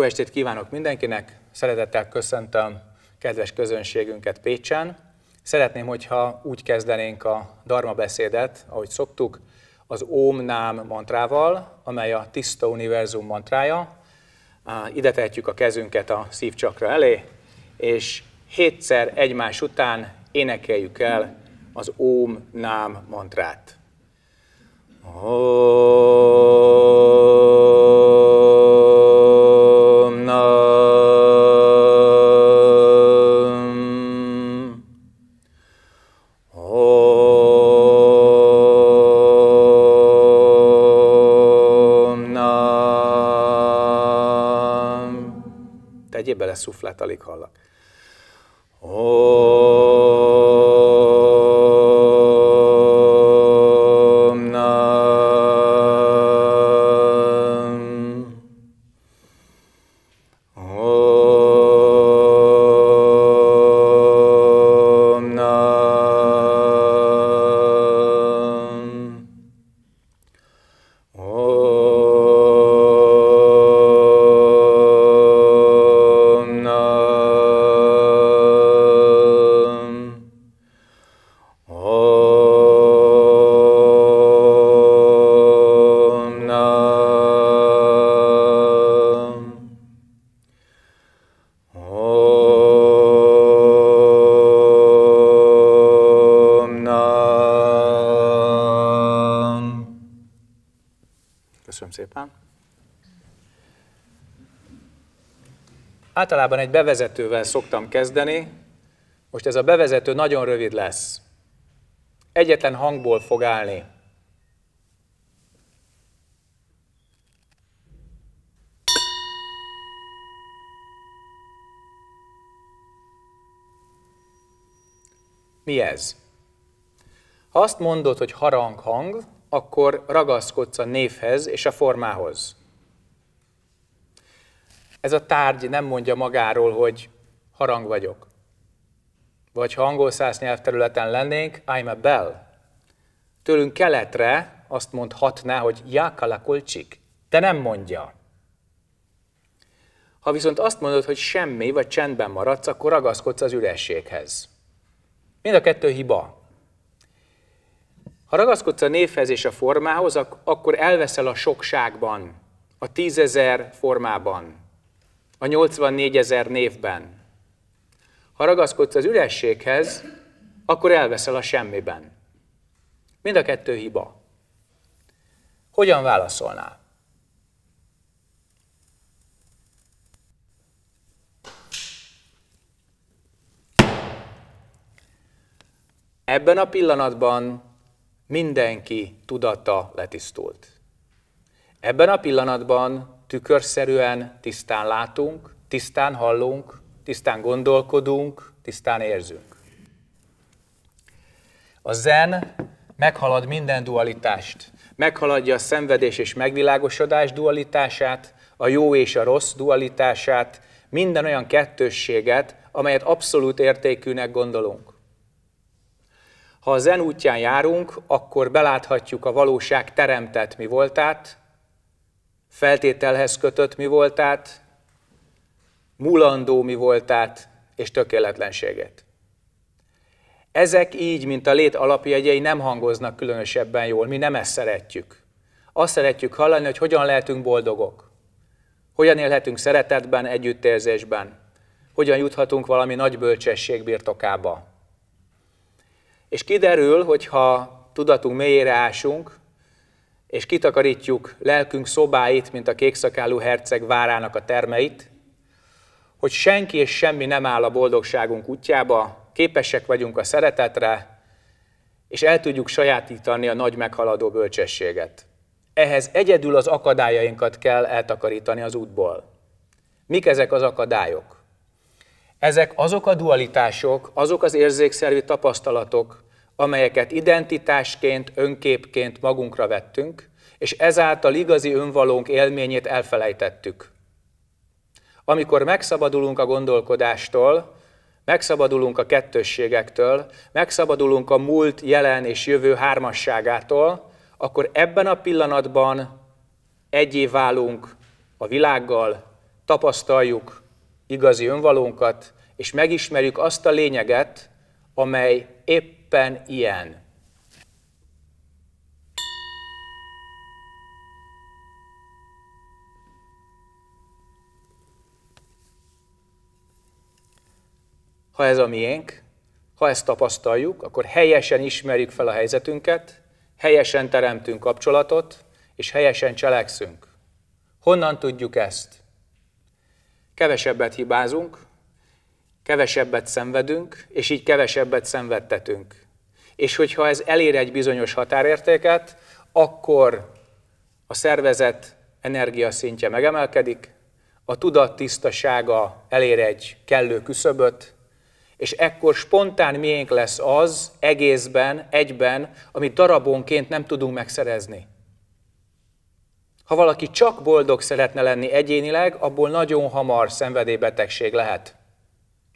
Jó estét kívánok mindenkinek, szeretettel köszöntöm kedves közönségünket Pécsen. Szeretném, hogyha úgy kezdenénk a Dharma beszédet, ahogy szoktuk, az OM Nám mantrával, amely a Tiszta Univerzum mantrája. Ide tehetjük a kezünket a szívcsakra elé, és hétszer egymás után énekeljük el az OM Nám mantrát. Oh. beleszuflát, alig hallak. Általában egy bevezetővel szoktam kezdeni, most ez a bevezető nagyon rövid lesz. Egyetlen hangból fog állni. Mi ez? Ha azt mondod, hogy harang hang, akkor ragaszkodsz a névhez és a formához. Ez a tárgy nem mondja magáról, hogy harang vagyok. Vagy ha angol száz nyelvterületen lennénk, I'm a bell. Tőlünk keletre azt mondhatná, hogy jákala kulcsik, de nem mondja. Ha viszont azt mondod, hogy semmi, vagy csendben maradsz, akkor ragaszkodsz az ürességhez. Mind a kettő hiba. Ha ragaszkodsz a névhez és a formához, akkor elveszel a sokságban, a tízezer formában a 84 ezer névben. Ha ragaszkodsz az ürességhez, akkor elveszel a semmiben. Mind a kettő hiba. Hogyan válaszolnál? Ebben a pillanatban mindenki tudata letisztult. Ebben a pillanatban tükörszerűen tisztán látunk, tisztán hallunk, tisztán gondolkodunk, tisztán érzünk. A zen meghalad minden dualitást, meghaladja a szenvedés és megvilágosodás dualitását, a jó és a rossz dualitását, minden olyan kettősséget, amelyet abszolút értékűnek gondolunk. Ha a zen útján járunk, akkor beláthatjuk a valóság teremtett mi voltát, feltételhez kötött mi voltát, mulandó mi voltát és tökéletlenséget. Ezek így, mint a lét alapjegyei nem hangoznak különösebben jól, mi nem ezt szeretjük. Azt szeretjük hallani, hogy hogyan lehetünk boldogok, hogyan élhetünk szeretetben, együttérzésben, hogyan juthatunk valami nagy bölcsesség birtokába. És kiderül, hogy ha tudatunk mélyére ásunk, és kitakarítjuk lelkünk szobáit, mint a kékszakálú herceg várának a termeit, hogy senki és semmi nem áll a boldogságunk útjába, képesek vagyunk a szeretetre, és el tudjuk sajátítani a nagy meghaladó bölcsességet. Ehhez egyedül az akadályainkat kell eltakarítani az útból. Mik ezek az akadályok? Ezek azok a dualitások, azok az érzékszervi tapasztalatok, amelyeket identitásként, önképként magunkra vettünk, és ezáltal igazi önvalónk élményét elfelejtettük. Amikor megszabadulunk a gondolkodástól, megszabadulunk a kettősségektől, megszabadulunk a múlt, jelen és jövő hármasságától, akkor ebben a pillanatban egyé válunk a világgal, tapasztaljuk igazi önvalónkat, és megismerjük azt a lényeget, amely épp éppen ilyen. Ha ez a miénk, ha ezt tapasztaljuk, akkor helyesen ismerjük fel a helyzetünket, helyesen teremtünk kapcsolatot, és helyesen cselekszünk. Honnan tudjuk ezt? Kevesebbet hibázunk, kevesebbet szenvedünk, és így kevesebbet szenvedtetünk. És hogyha ez elér egy bizonyos határértéket, akkor a szervezet energiaszintje megemelkedik, a tudat tisztasága elér egy kellő küszöböt, és ekkor spontán miénk lesz az egészben, egyben, amit darabonként nem tudunk megszerezni. Ha valaki csak boldog szeretne lenni egyénileg, abból nagyon hamar szenvedélybetegség lehet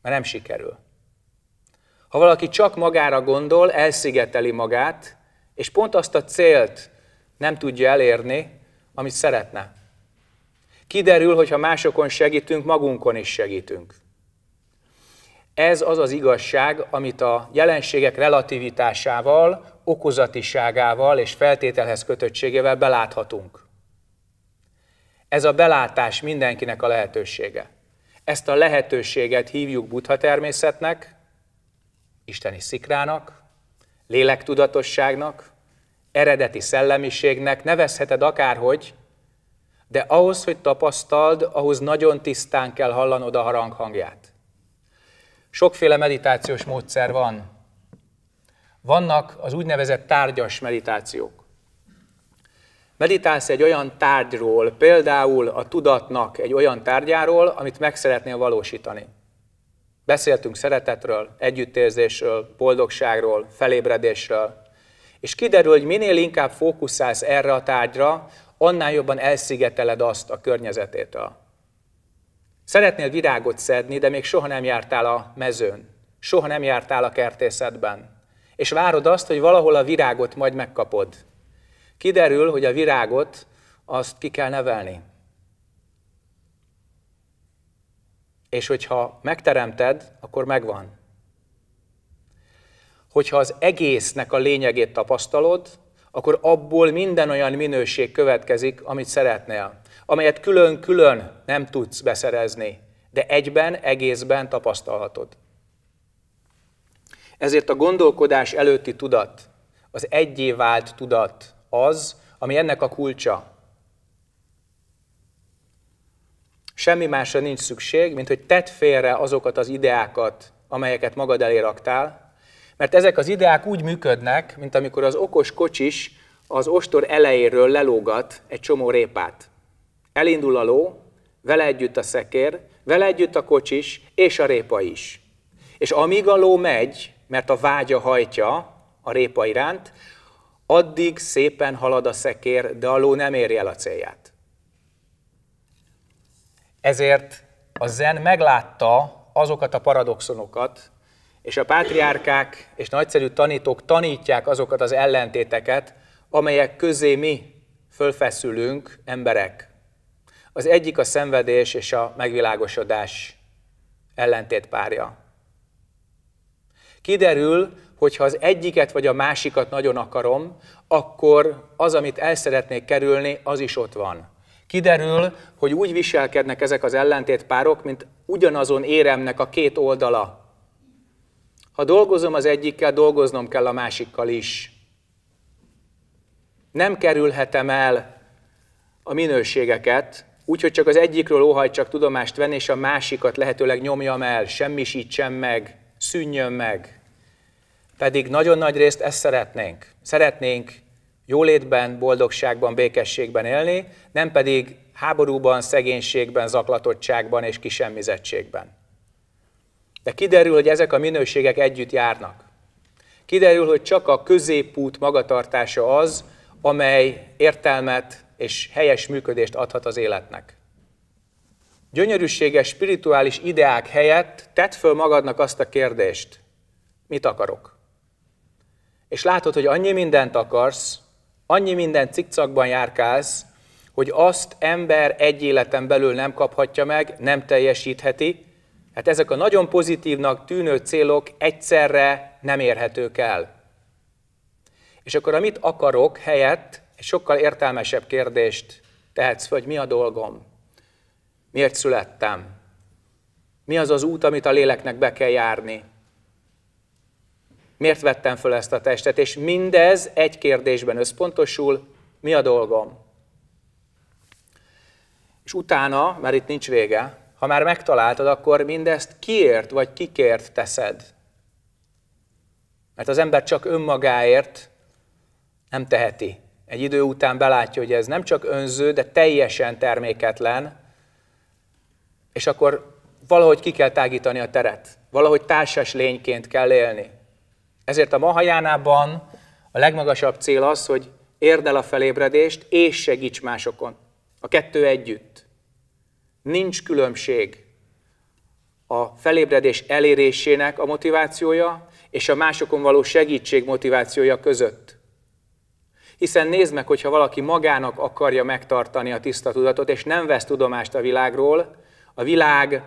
mert nem sikerül. Ha valaki csak magára gondol, elszigeteli magát, és pont azt a célt nem tudja elérni, amit szeretne. Kiderül, hogy ha másokon segítünk, magunkon is segítünk. Ez az az igazság, amit a jelenségek relativitásával, okozatiságával és feltételhez kötöttségével beláthatunk. Ez a belátás mindenkinek a lehetősége. Ezt a lehetőséget hívjuk buddha természetnek, isteni szikrának, lélektudatosságnak, eredeti szellemiségnek, nevezheted akárhogy, de ahhoz, hogy tapasztald, ahhoz nagyon tisztán kell hallanod a harang hangját. Sokféle meditációs módszer van. Vannak az úgynevezett tárgyas meditációk. Meditálsz egy olyan tárgyról, például a tudatnak egy olyan tárgyáról, amit meg szeretnél valósítani. Beszéltünk szeretetről, együttérzésről, boldogságról, felébredésről. És kiderül, hogy minél inkább fókuszálsz erre a tárgyra, annál jobban elszigeteled azt a környezetétől. Szeretnél virágot szedni, de még soha nem jártál a mezőn, soha nem jártál a kertészetben. És várod azt, hogy valahol a virágot majd megkapod. Kiderül, hogy a virágot azt ki kell nevelni. És hogyha megteremted, akkor megvan. Hogyha az egésznek a lényegét tapasztalod, akkor abból minden olyan minőség következik, amit szeretnél, amelyet külön-külön nem tudsz beszerezni, de egyben, egészben tapasztalhatod. Ezért a gondolkodás előtti tudat, az egyé vált tudat, az, ami ennek a kulcsa. Semmi másra nincs szükség, mint hogy tedd félre azokat az ideákat, amelyeket magad elé raktál, mert ezek az ideák úgy működnek, mint amikor az okos kocsis az ostor elejéről lelógat egy csomó répát. Elindul a ló, vele együtt a szekér, vele együtt a kocsis és a répa is. És amíg a ló megy, mert a vágya hajtja a répa iránt, Addig szépen halad a szekér, de a ló nem éri el a célját. Ezért a zen meglátta azokat a paradoxonokat, és a pátriárkák és nagyszerű tanítók tanítják azokat az ellentéteket, amelyek közé mi fölfeszülünk, emberek. Az egyik a szenvedés és a megvilágosodás ellentétpárja. Kiderül, hogyha az egyiket vagy a másikat nagyon akarom, akkor az, amit el szeretnék kerülni, az is ott van. Kiderül, hogy úgy viselkednek ezek az ellentét párok, mint ugyanazon éremnek a két oldala. Ha dolgozom az egyikkel, dolgoznom kell a másikkal is. Nem kerülhetem el a minőségeket, úgyhogy csak az egyikről óhajt csak tudomást venni, és a másikat lehetőleg nyomjam el, semmisítsem meg, szűnjön meg. Pedig nagyon nagy részt ezt szeretnénk. Szeretnénk jólétben, boldogságban, békességben élni, nem pedig háborúban, szegénységben, zaklatottságban és kisemmizettségben. De kiderül, hogy ezek a minőségek együtt járnak. Kiderül, hogy csak a középút magatartása az, amely értelmet és helyes működést adhat az életnek. Gyönyörűséges spirituális ideák helyett tedd föl magadnak azt a kérdést, mit akarok? és látod, hogy annyi mindent akarsz, annyi minden cikcakban járkálsz, hogy azt ember egy életen belül nem kaphatja meg, nem teljesítheti, hát ezek a nagyon pozitívnak tűnő célok egyszerre nem érhetők el. És akkor a mit akarok helyett egy sokkal értelmesebb kérdést tehetsz föl, hogy mi a dolgom, miért születtem, mi az az út, amit a léleknek be kell járni, miért vettem föl ezt a testet, és mindez egy kérdésben összpontosul, mi a dolgom. És utána, mert itt nincs vége, ha már megtaláltad, akkor mindezt kiért vagy kikért teszed. Mert az ember csak önmagáért nem teheti. Egy idő után belátja, hogy ez nem csak önző, de teljesen terméketlen, és akkor valahogy ki kell tágítani a teret. Valahogy társas lényként kell élni. Ezért a Mahajánában a legmagasabb cél az, hogy érd el a felébredést, és segíts másokon. A kettő együtt. Nincs különbség a felébredés elérésének a motivációja, és a másokon való segítség motivációja között. Hiszen nézd meg, hogyha valaki magának akarja megtartani a tiszta tudatot, és nem vesz tudomást a világról, a világ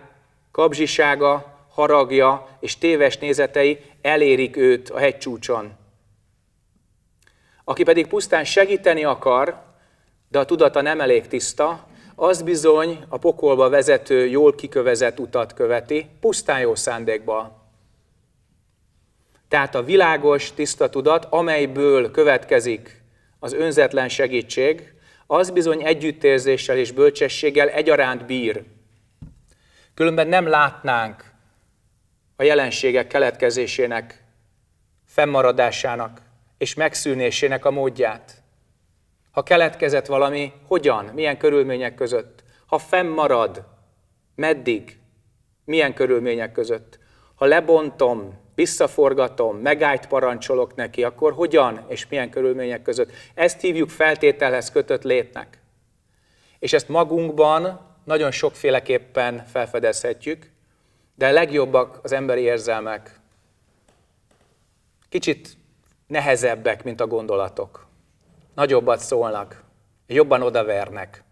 kapzsisága, haragja és téves nézetei elérik őt a hegycsúcson. Aki pedig pusztán segíteni akar, de a tudata nem elég tiszta, az bizony a pokolba vezető, jól kikövezett utat követi, pusztán jó szándékba. Tehát a világos, tiszta tudat, amelyből következik az önzetlen segítség, az bizony együttérzéssel és bölcsességgel egyaránt bír. Különben nem látnánk a jelenségek keletkezésének, fennmaradásának és megszűnésének a módját. Ha keletkezett valami, hogyan, milyen körülmények között? Ha fennmarad, meddig, milyen körülmények között? Ha lebontom, visszaforgatom, megállt parancsolok neki, akkor hogyan és milyen körülmények között? Ezt hívjuk feltételhez kötött létnek. És ezt magunkban nagyon sokféleképpen felfedezhetjük, de a legjobbak az emberi érzelmek. Kicsit nehezebbek, mint a gondolatok. Nagyobbat szólnak, jobban odavernek.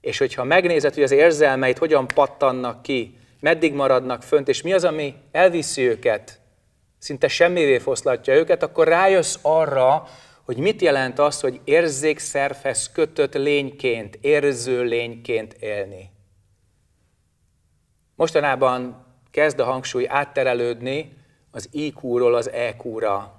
És hogyha megnézed, hogy az érzelmeit hogyan pattannak ki, meddig maradnak fönt, és mi az, ami elviszi őket, szinte semmivé foszlatja őket, akkor rájössz arra, hogy mit jelent az, hogy érzékszervhez kötött lényként, érző lényként élni. Mostanában kezd a hangsúly átterelődni az IQ-ról az EQ-ra.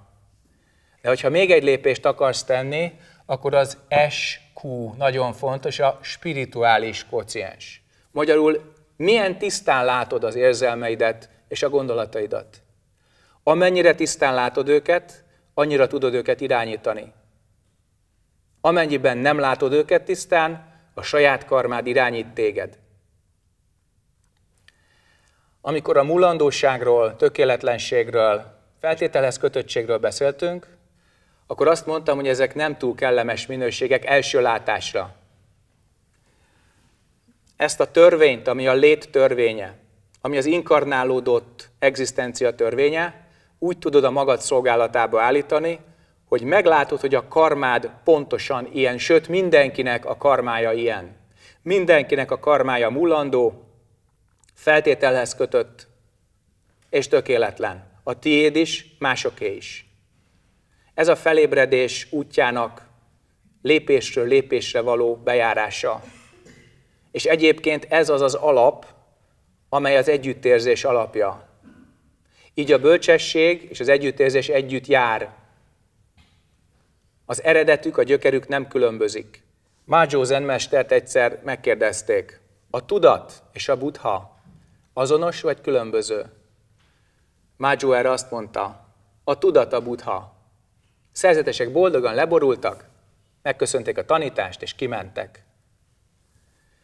De hogyha még egy lépést akarsz tenni, akkor az SQ nagyon fontos, a spirituális kociens. Magyarul milyen tisztán látod az érzelmeidet és a gondolataidat? Amennyire tisztán látod őket, annyira tudod őket irányítani. Amennyiben nem látod őket tisztán, a saját karmád irányít téged. Amikor a mulandóságról, tökéletlenségről, feltételhez kötöttségről beszéltünk, akkor azt mondtam, hogy ezek nem túl kellemes minőségek első látásra. Ezt a törvényt, ami a lét törvénye, ami az inkarnálódott egzisztencia törvénye, úgy tudod a magad szolgálatába állítani, hogy meglátod, hogy a karmád pontosan ilyen, sőt mindenkinek a karmája ilyen. Mindenkinek a karmája mulandó, feltételhez kötött és tökéletlen. A tiéd is, másoké is. Ez a felébredés útjának lépésről lépésre való bejárása. És egyébként ez az az alap, amely az együttérzés alapja. Így a bölcsesség és az együttérzés együtt jár. Az eredetük, a gyökerük nem különbözik. Mádzsó zenmestert egyszer megkérdezték, a tudat és a buddha Azonos vagy különböző? Mágyó erre azt mondta, a tudat a buddha. Szerzetesek boldogan leborultak, megköszönték a tanítást és kimentek.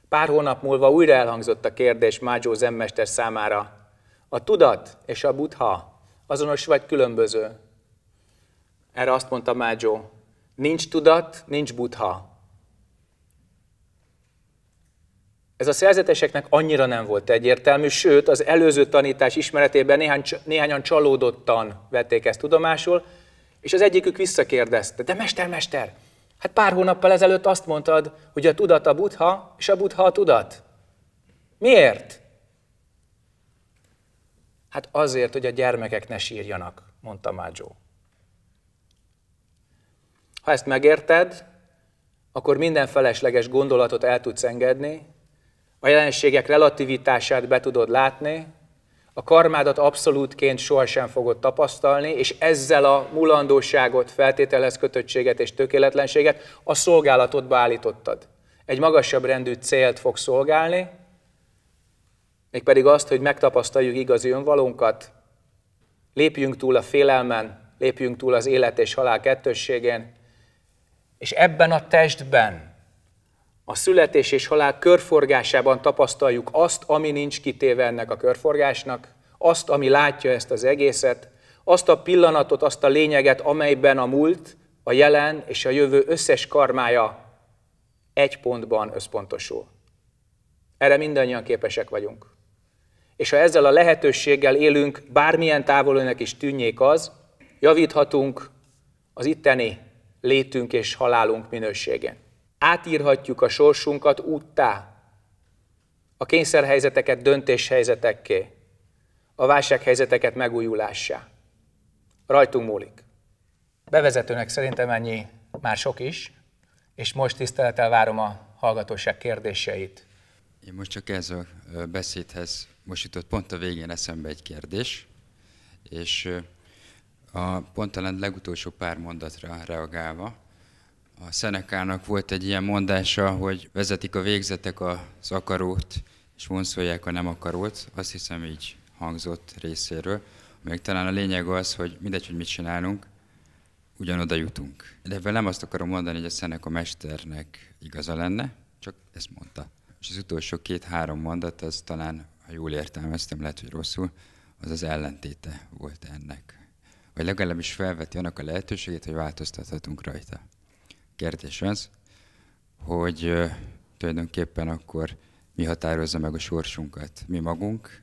Pár hónap múlva újra elhangzott a kérdés Mágyó zenmester számára. A tudat és a buddha azonos vagy különböző? Erre azt mondta Mágyó, nincs tudat, nincs buddha. Ez a szerzeteseknek annyira nem volt egyértelmű, sőt az előző tanítás ismeretében néhány, néhányan csalódottan vették ezt tudomásul, és az egyikük visszakérdezte, de mester, mester, hát pár hónappal ezelőtt azt mondtad, hogy a tudat a buddha, és a buddha a tudat. Miért? Hát azért, hogy a gyermekek ne sírjanak, mondta Mágyó. Ha ezt megérted, akkor minden felesleges gondolatot el tudsz engedni, a jelenségek relativitását be tudod látni, a karmádat abszolútként sohasem fogod tapasztalni, és ezzel a mulandóságot, feltételez kötöttséget és tökéletlenséget a szolgálatodba állítottad. Egy magasabb rendű célt fog szolgálni, mégpedig azt, hogy megtapasztaljuk igazi önvalónkat, lépjünk túl a félelmen, lépjünk túl az élet és halál kettősségén, és ebben a testben, a születés és halál körforgásában tapasztaljuk azt, ami nincs kitéve ennek a körforgásnak, azt, ami látja ezt az egészet, azt a pillanatot, azt a lényeget, amelyben a múlt, a jelen és a jövő összes karmája egy pontban összpontosul. Erre mindannyian képesek vagyunk. És ha ezzel a lehetőséggel élünk, bármilyen távolőnek is tűnjék az, javíthatunk az itteni létünk és halálunk minőségén átírhatjuk a sorsunkat úttá, a kényszerhelyzeteket döntéshelyzetekké, a válsághelyzeteket megújulássá. Rajtunk múlik. Bevezetőnek szerintem ennyi már sok is, és most tisztelettel várom a hallgatóság kérdéseit. Én most csak ez a beszédhez most jutott pont a végén eszembe egy kérdés, és a pont a legutolsó pár mondatra reagálva, a Szenekának volt egy ilyen mondása, hogy vezetik a végzetek az akarót, és vonszolják a nem akarót. Azt hiszem így hangzott részéről. Még talán a lényeg az, hogy mindegy, hogy mit csinálunk, ugyanoda jutunk. De ebben nem azt akarom mondani, hogy a Szenek a mesternek igaza lenne, csak ezt mondta. És az utolsó két-három mondat, az talán, ha jól értelmeztem, lehet, hogy rosszul, az az ellentéte volt ennek. Vagy legalábbis felveti annak a lehetőségét, hogy változtathatunk rajta kérdés az, hogy tulajdonképpen akkor mi határozza meg a sorsunkat? Mi magunk,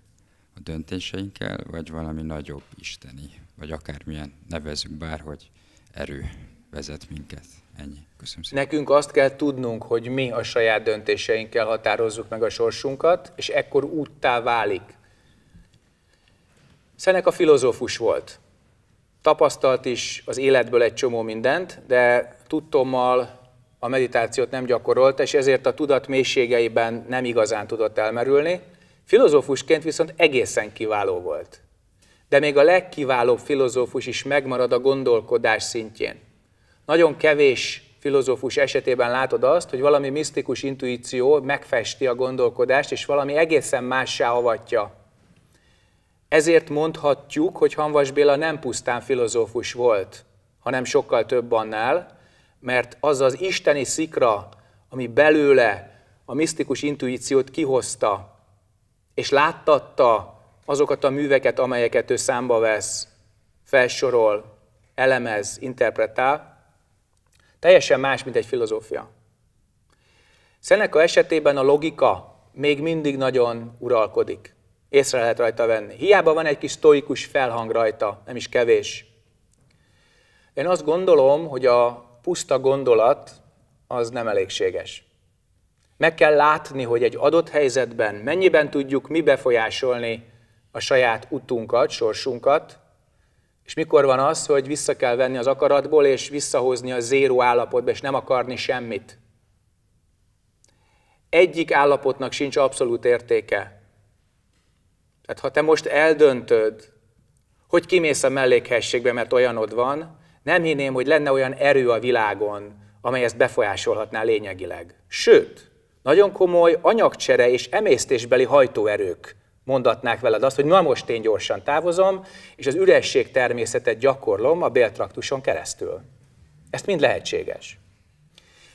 a döntéseinkkel, vagy valami nagyobb isteni, vagy akármilyen nevezünk bárhogy erő vezet minket. Ennyi. Köszönöm szépen. Nekünk azt kell tudnunk, hogy mi a saját döntéseinkkel határozzuk meg a sorsunkat, és ekkor úttá válik. Szenek a filozófus volt tapasztalt is az életből egy csomó mindent, de tudtommal a meditációt nem gyakorolt és ezért a tudat mélységeiben nem igazán tudott elmerülni. Filozófusként viszont egészen kiváló volt. De még a legkiválóbb filozófus is megmarad a gondolkodás szintjén. Nagyon kevés filozófus esetében látod azt, hogy valami misztikus intuíció megfesti a gondolkodást, és valami egészen mássá avatja ezért mondhatjuk, hogy Hanvas Béla nem pusztán filozófus volt, hanem sokkal több annál, mert az az isteni szikra, ami belőle a misztikus intuíciót kihozta, és láttatta azokat a műveket, amelyeket ő számba vesz, felsorol, elemez, interpretál, teljesen más, mint egy filozófia. Seneca esetében a logika még mindig nagyon uralkodik. Észre lehet rajta venni. Hiába van egy kis stoikus felhang rajta, nem is kevés. Én azt gondolom, hogy a puszta gondolat az nem elégséges. Meg kell látni, hogy egy adott helyzetben mennyiben tudjuk mi befolyásolni a saját utunkat, sorsunkat, és mikor van az, hogy vissza kell venni az akaratból, és visszahozni a zéró állapotba, és nem akarni semmit. Egyik állapotnak sincs abszolút értéke. Tehát ha te most eldöntöd, hogy kimész a mellékhességbe, mert olyanod van, nem hinném, hogy lenne olyan erő a világon, amely ezt befolyásolhatná lényegileg. Sőt, nagyon komoly anyagcsere és emésztésbeli hajtóerők mondatnák veled azt, hogy na most én gyorsan távozom, és az üresség természetet gyakorlom a béltraktuson keresztül. Ezt mind lehetséges.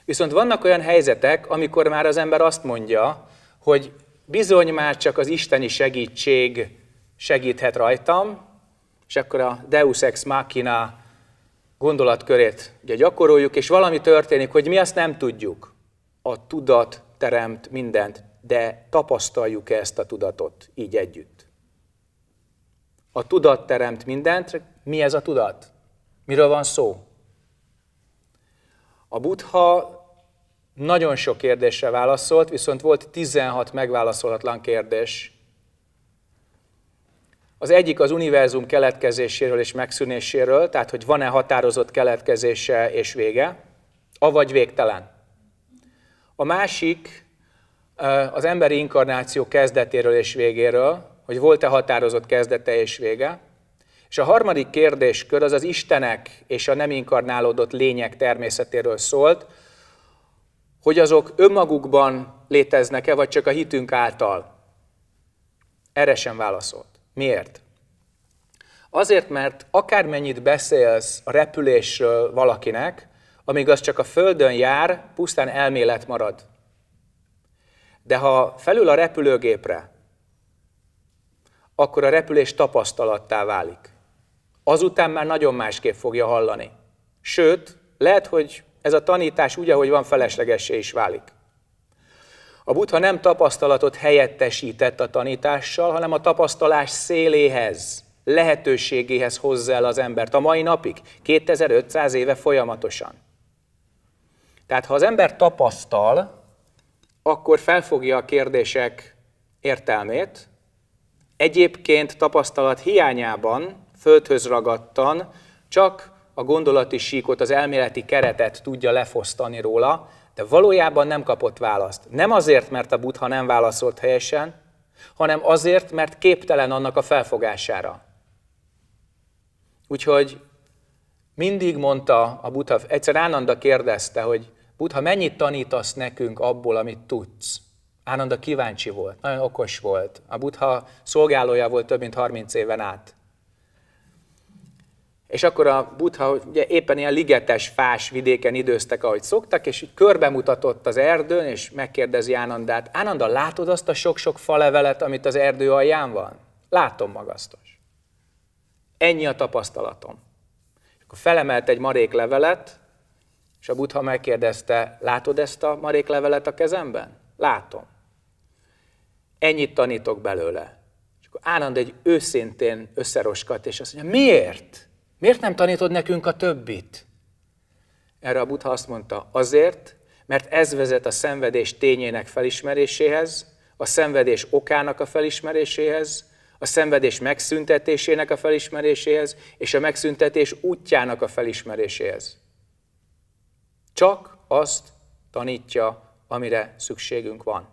Viszont vannak olyan helyzetek, amikor már az ember azt mondja, hogy bizony már csak az isteni segítség segíthet rajtam, és akkor a Deus ex machina gondolatkörét ugye gyakoroljuk, és valami történik, hogy mi azt nem tudjuk. A tudat teremt mindent, de tapasztaljuk -e ezt a tudatot így együtt? A tudat teremt mindent, mi ez a tudat? Miről van szó? A buddha nagyon sok kérdésre válaszolt, viszont volt 16 megválaszolatlan kérdés. Az egyik az univerzum keletkezéséről és megszűnéséről, tehát hogy van-e határozott keletkezése és vége, avagy végtelen. A másik az emberi inkarnáció kezdetéről és végéről, hogy volt-e határozott kezdete és vége. És a harmadik kérdéskör az az Istenek és a nem inkarnálódott lények természetéről szólt, hogy azok önmagukban léteznek-e, vagy csak a hitünk által? Erre sem válaszolt. Miért? Azért, mert akármennyit beszélsz a repülésről valakinek, amíg az csak a földön jár, pusztán elmélet marad. De ha felül a repülőgépre, akkor a repülés tapasztalattá válik. Azután már nagyon másképp fogja hallani. Sőt, lehet, hogy ez a tanítás úgy, ahogy van, feleslegessé is válik. A buddha nem tapasztalatot helyettesített a tanítással, hanem a tapasztalás széléhez, lehetőségéhez hozza el az embert a mai napig, 2500 éve folyamatosan. Tehát ha az ember tapasztal, akkor felfogja a kérdések értelmét, egyébként tapasztalat hiányában, földhöz ragadtan, csak a gondolati síkot, az elméleti keretet tudja lefosztani róla, de valójában nem kapott választ. Nem azért, mert a Buddha nem válaszolt helyesen, hanem azért, mert képtelen annak a felfogására. Úgyhogy mindig mondta a Buddha, egyszer Ánanda kérdezte, hogy Buddha, mennyit tanítasz nekünk abból, amit tudsz? Ánanda kíváncsi volt, nagyon okos volt. A Buddha szolgálója volt több mint 30 éven át. És akkor a Buddha ugye éppen ilyen ligetes, fás vidéken időztek, ahogy szoktak, és így körbemutatott az erdőn, és megkérdezi Ánandát, Ánanda, látod azt a sok-sok falevelet, amit az erdő alján van? Látom, magasztos. Ennyi a tapasztalatom. És akkor felemelt egy marék levelet, és a Buddha megkérdezte, látod ezt a marék levelet a kezemben? Látom. Ennyit tanítok belőle. És akkor Ánand egy őszintén összeroskat, és azt mondja, miért? Miért nem tanítod nekünk a többit? Erre a Buddha azt mondta, azért, mert ez vezet a szenvedés tényének felismeréséhez, a szenvedés okának a felismeréséhez, a szenvedés megszüntetésének a felismeréséhez, és a megszüntetés útjának a felismeréséhez. Csak azt tanítja, amire szükségünk van.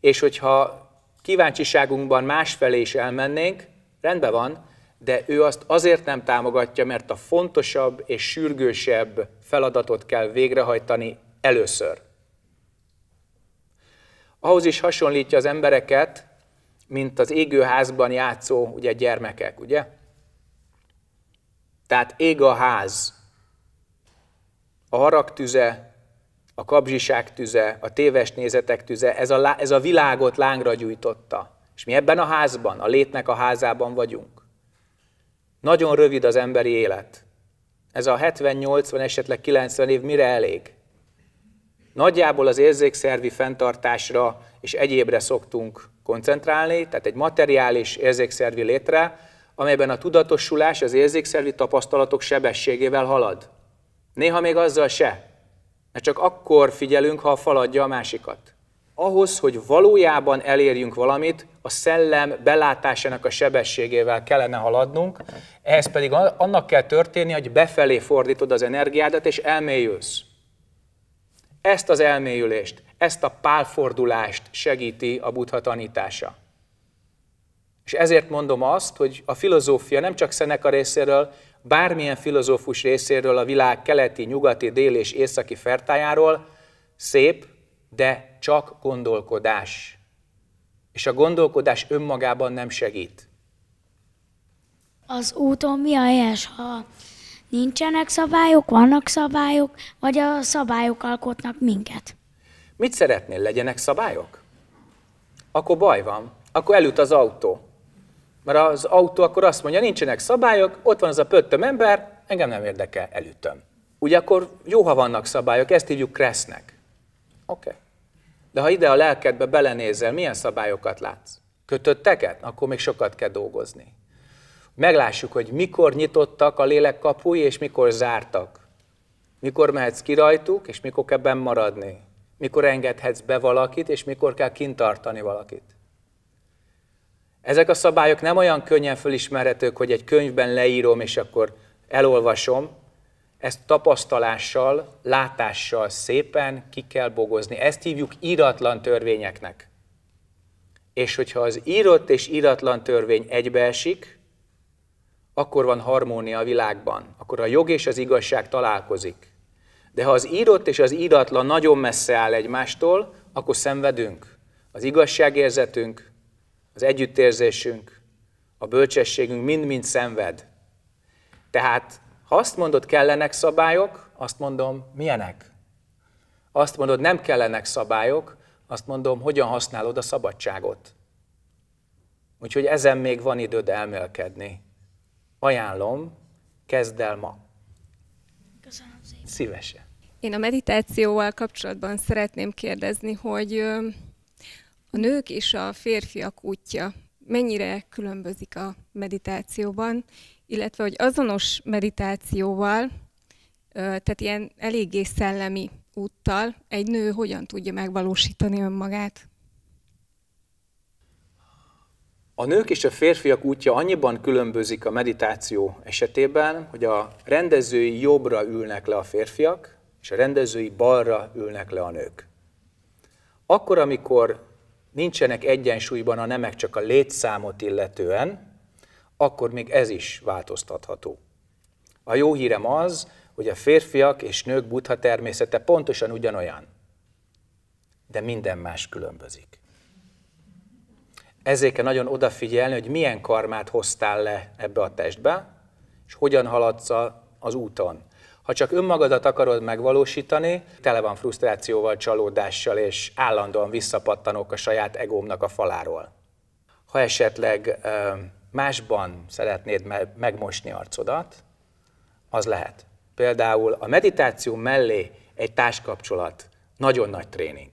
És hogyha kíváncsiságunkban másfelé is elmennénk, rendben van, de ő azt azért nem támogatja, mert a fontosabb és sürgősebb feladatot kell végrehajtani először. Ahhoz is hasonlítja az embereket, mint az égőházban játszó ugye, gyermekek, ugye? Tehát ég a ház, a harag tüze, a kapzsiság tüze, a téves nézetek tüze, ez a, ez a világot lángra gyújtotta. És mi ebben a házban, a létnek a házában vagyunk. Nagyon rövid az emberi élet. Ez a 70-80, esetleg 90 év mire elég? Nagyjából az érzékszervi fenntartásra és egyébre szoktunk koncentrálni, tehát egy materiális érzékszervi létre, amelyben a tudatosulás az érzékszervi tapasztalatok sebességével halad. Néha még azzal se, mert csak akkor figyelünk, ha a faladja a másikat ahhoz, hogy valójában elérjünk valamit, a szellem belátásának a sebességével kellene haladnunk, ehhez pedig annak kell történni, hogy befelé fordítod az energiádat, és elmélyülsz. Ezt az elmélyülést, ezt a pálfordulást segíti a buddha tanítása. És ezért mondom azt, hogy a filozófia nem csak Szeneka részéről, bármilyen filozófus részéről a világ keleti, nyugati, déli és északi fertájáról szép, de csak gondolkodás. És a gondolkodás önmagában nem segít. Az úton mi a helyes, ha nincsenek szabályok, vannak szabályok, vagy a szabályok alkotnak minket? Mit szeretnél, legyenek szabályok? Akkor baj van, akkor elüt az autó. Mert az autó akkor azt mondja, nincsenek szabályok, ott van az a pöttöm ember, engem nem érdekel, elütöm. Ugye akkor jó, ha vannak szabályok, ezt hívjuk kressznek. Oké. Okay. De ha ide a lelkedbe belenézel, milyen szabályokat látsz? Kötötteket? Akkor még sokat kell dolgozni. Meglássuk, hogy mikor nyitottak a lélek kapui, és mikor zártak. Mikor mehetsz ki rajtuk, és mikor kell benn maradni. Mikor engedhetsz be valakit, és mikor kell kintartani valakit. Ezek a szabályok nem olyan könnyen fölismerhetők, hogy egy könyvben leírom, és akkor elolvasom, ezt tapasztalással, látással szépen ki kell bogozni. Ezt hívjuk íratlan törvényeknek. És hogyha az írott és íratlan törvény egybeesik, akkor van harmónia a világban, akkor a jog és az igazság találkozik. De ha az írott és az íratlan nagyon messze áll egymástól, akkor szenvedünk. Az igazságérzetünk, az együttérzésünk, a bölcsességünk mind-mind szenved. Tehát ha azt mondod, kellenek szabályok, azt mondom, milyenek? Azt mondod, nem kellenek szabályok, azt mondom, hogyan használod a szabadságot. Úgyhogy ezen még van időd elmélkedni. Ajánlom, kezd el ma. Köszönöm szépen. Szívesen. Én a meditációval kapcsolatban szeretném kérdezni, hogy a nők és a férfiak útja mennyire különbözik a meditációban, illetve hogy azonos meditációval, tehát ilyen eléggé szellemi úttal egy nő hogyan tudja megvalósítani önmagát? A nők és a férfiak útja annyiban különbözik a meditáció esetében, hogy a rendezői jobbra ülnek le a férfiak, és a rendezői balra ülnek le a nők. Akkor, amikor nincsenek egyensúlyban a nemek csak a létszámot illetően, akkor még ez is változtatható. A jó hírem az, hogy a férfiak és nők buddha természete pontosan ugyanolyan, de minden más különbözik. Ezért kell nagyon odafigyelni, hogy milyen karmát hoztál le ebbe a testbe, és hogyan haladsz az úton. Ha csak önmagadat akarod megvalósítani, tele van frusztrációval, csalódással, és állandóan visszapattanok a saját egómnak a faláról. Ha esetleg másban szeretnéd me- megmosni arcodat, az lehet. Például a meditáció mellé egy társkapcsolat nagyon nagy tréning.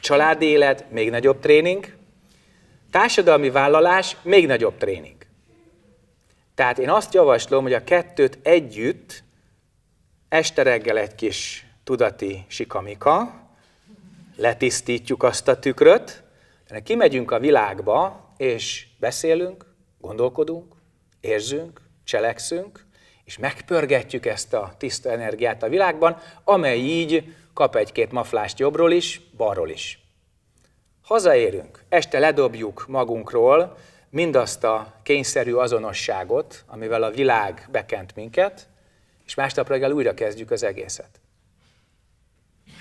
Családi élet még nagyobb tréning, társadalmi vállalás még nagyobb tréning. Tehát én azt javaslom, hogy a kettőt együtt, este reggel egy kis tudati sikamika, letisztítjuk azt a tükröt, de kimegyünk a világba, és beszélünk, gondolkodunk, érzünk, cselekszünk, és megpörgetjük ezt a tiszta energiát a világban, amely így kap egy-két maflást jobbról is, balról is. Hazaérünk, este ledobjuk magunkról mindazt a kényszerű azonosságot, amivel a világ bekent minket, és másnap reggel újra kezdjük az egészet.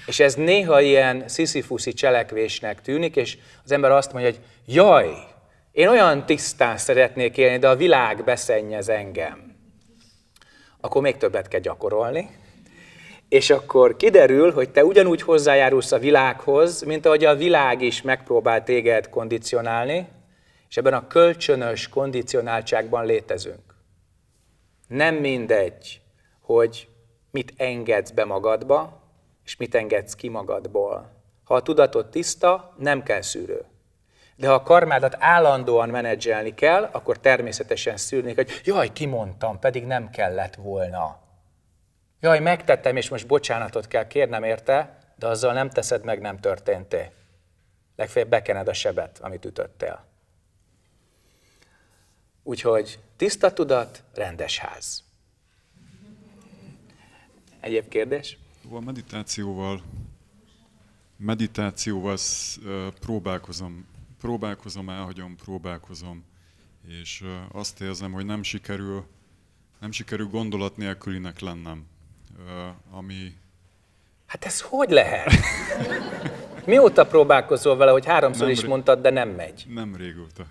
És ez néha ilyen sziszifuszi cselekvésnek tűnik, és az ember azt mondja, hogy jaj, én olyan tisztán szeretnék élni, de a világ beszennyez engem. Akkor még többet kell gyakorolni, és akkor kiderül, hogy te ugyanúgy hozzájárulsz a világhoz, mint ahogy a világ is megpróbál téged kondicionálni, és ebben a kölcsönös kondicionáltságban létezünk. Nem mindegy, hogy mit engedsz be magadba, és mit engedsz ki magadból. Ha a tudatod tiszta, nem kell szűrő. De ha a karmádat állandóan menedzselni kell, akkor természetesen szűrnék, hogy jaj, kimondtam, pedig nem kellett volna. Jaj, megtettem, és most bocsánatot kell kérnem érte, de azzal nem teszed meg, nem történté. Legfeljebb bekened a sebet, amit ütöttél. Úgyhogy tiszta tudat, rendes ház. Egyéb kérdés? A szóval meditációval, meditációval próbálkozom próbálkozom, elhagyom, próbálkozom, és azt érzem, hogy nem sikerül, nem sikerül gondolat nélkülinek lennem, ami... Hát ez hogy lehet? Mióta próbálkozol vele, hogy háromszor nem is ré... mondtad, de nem megy? Nem régóta.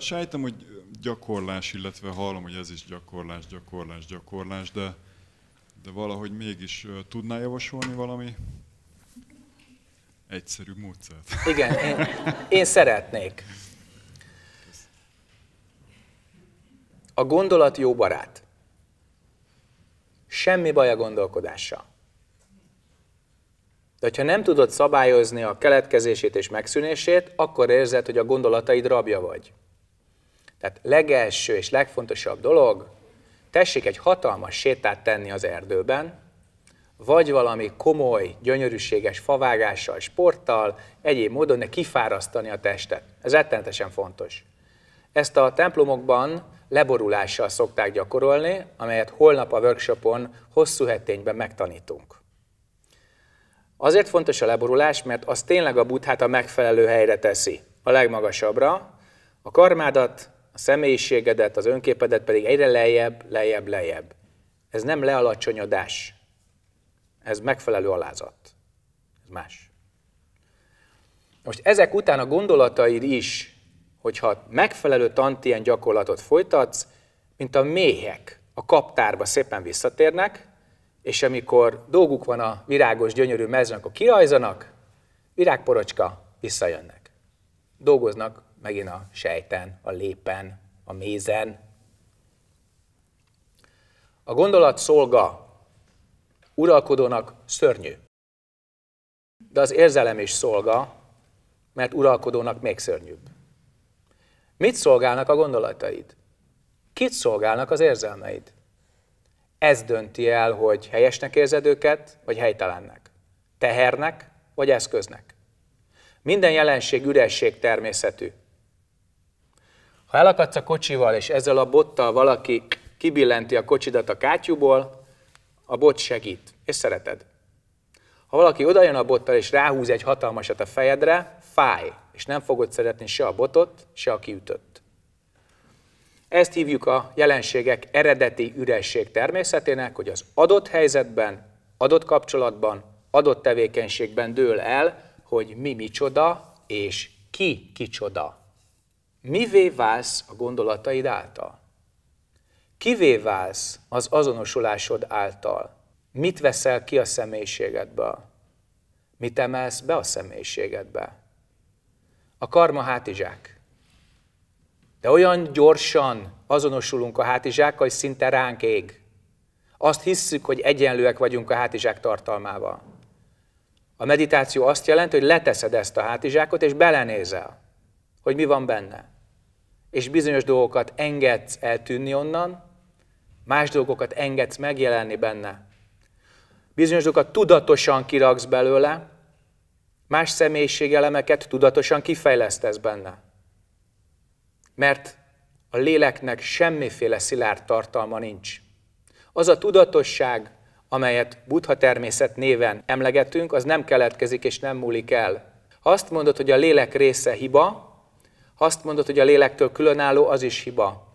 Sejtem, hogy gyakorlás, illetve hallom, hogy ez is gyakorlás, gyakorlás, gyakorlás, de, de valahogy mégis tudná javasolni valami Egyszerű módszert. Igen, én, én szeretnék. A gondolat jó barát. Semmi baj a gondolkodással. De ha nem tudod szabályozni a keletkezését és megszűnését, akkor érzed, hogy a gondolataid rabja vagy. Tehát legelső és legfontosabb dolog, tessék egy hatalmas sétát tenni az erdőben, vagy valami komoly, gyönyörűséges favágással, sporttal, egyéb módon ne kifárasztani a testet. Ez rettenetesen fontos. Ezt a templomokban leborulással szokták gyakorolni, amelyet holnap a workshopon hosszú hetényben megtanítunk. Azért fontos a leborulás, mert az tényleg a buthát a megfelelő helyre teszi, a legmagasabbra, a karmádat, a személyiségedet, az önképedet pedig egyre lejjebb, lejjebb, lejjebb. Ez nem lealacsonyodás, ez megfelelő alázat. Ez más. Most ezek után a gondolataid is, hogyha megfelelő tantien gyakorlatot folytatsz, mint a méhek a kaptárba szépen visszatérnek, és amikor dolguk van a virágos, gyönyörű mezőn, akkor kirajzanak, virágporocska, visszajönnek. Dolgoznak megint a sejten, a lépen, a mézen. A gondolat szolga Uralkodónak szörnyű. De az érzelem is szolga, mert uralkodónak még szörnyűbb. Mit szolgálnak a gondolataid? Kit szolgálnak az érzelmeid? Ez dönti el, hogy helyesnek érzed őket, vagy helytelennek. Tehernek, vagy eszköznek. Minden jelenség üresség természetű. Ha elakadsz a kocsival, és ezzel a bottal valaki kibillenti a kocsidat a kátyúból, a bot segít, és szereted. Ha valaki odajön a bottal és ráhúz egy hatalmasat a fejedre, fáj, és nem fogod szeretni se a botot, se a kiütött. Ezt hívjuk a jelenségek eredeti üresség természetének, hogy az adott helyzetben, adott kapcsolatban, adott tevékenységben dől el, hogy mi micsoda és ki kicsoda. Mivé válsz a gondolataid által? Kivé válsz az azonosulásod által? Mit veszel ki a személyiségedből? Mit emelsz be a személyiségedbe? A karma hátizsák. De olyan gyorsan azonosulunk a hátizsákkal, hogy szinte ránk ég. Azt hisszük, hogy egyenlőek vagyunk a hátizsák tartalmával. A meditáció azt jelenti, hogy leteszed ezt a hátizsákot, és belenézel, hogy mi van benne. És bizonyos dolgokat engedsz eltűnni onnan, Más dolgokat engedsz megjelenni benne. Bizonyos dolgokat tudatosan kiraksz belőle, más személyiségelemeket tudatosan kifejlesztesz benne. Mert a léleknek semmiféle szilárd tartalma nincs. Az a tudatosság, amelyet buddha természet néven emlegetünk, az nem keletkezik és nem múlik el. Ha azt mondod, hogy a lélek része hiba, ha azt mondod, hogy a lélektől különálló, az is hiba.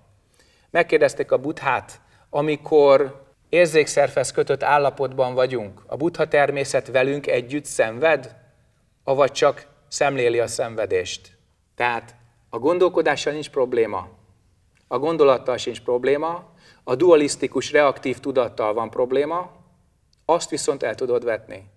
Megkérdezték a buddhát, amikor érzékszerfesz kötött állapotban vagyunk, a buddha természet velünk együtt szenved, avagy csak szemléli a szenvedést. Tehát a gondolkodással nincs probléma, a gondolattal sincs probléma, a dualisztikus reaktív tudattal van probléma, azt viszont el tudod vetni,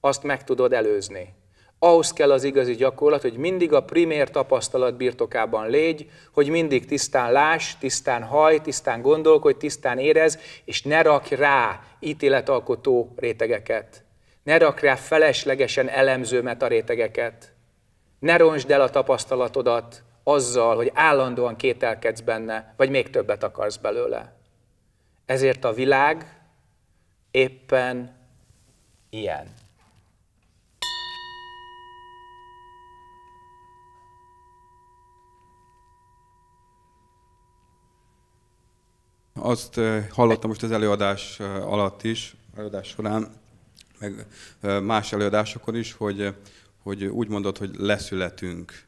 azt meg tudod előzni ahhoz kell az igazi gyakorlat, hogy mindig a primér tapasztalat birtokában légy, hogy mindig tisztán láss, tisztán haj, tisztán gondolkodj, tisztán érez, és ne rakj rá ítéletalkotó rétegeket. Ne rakj rá feleslegesen elemző metarétegeket. Ne ronsd el a tapasztalatodat azzal, hogy állandóan kételkedsz benne, vagy még többet akarsz belőle. Ezért a világ éppen ilyen. azt hallottam most az előadás alatt is, előadás során, meg más előadásokon is, hogy, hogy úgy mondod, hogy leszületünk,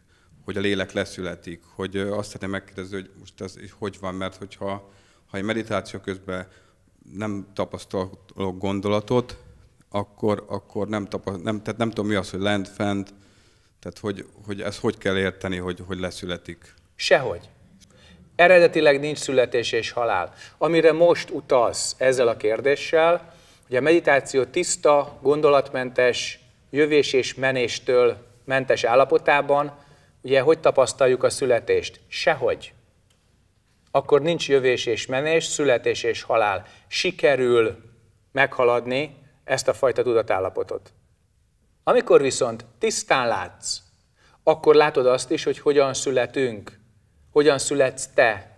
hogy a lélek leszületik, hogy azt szeretném megkérdezni, hogy most ez hogy van, mert hogyha ha egy meditáció közben nem tapasztalok gondolatot, akkor, akkor nem, tapasztal, nem, tehát nem tudom mi az, hogy lent, fent, tehát hogy, hogy ezt hogy kell érteni, hogy, hogy leszületik? Sehogy eredetileg nincs születés és halál. Amire most utalsz ezzel a kérdéssel, hogy a meditáció tiszta, gondolatmentes, jövés és menéstől mentes állapotában, ugye hogy tapasztaljuk a születést? Sehogy. Akkor nincs jövés és menés, születés és halál. Sikerül meghaladni ezt a fajta tudatállapotot. Amikor viszont tisztán látsz, akkor látod azt is, hogy hogyan születünk, hogyan születsz te?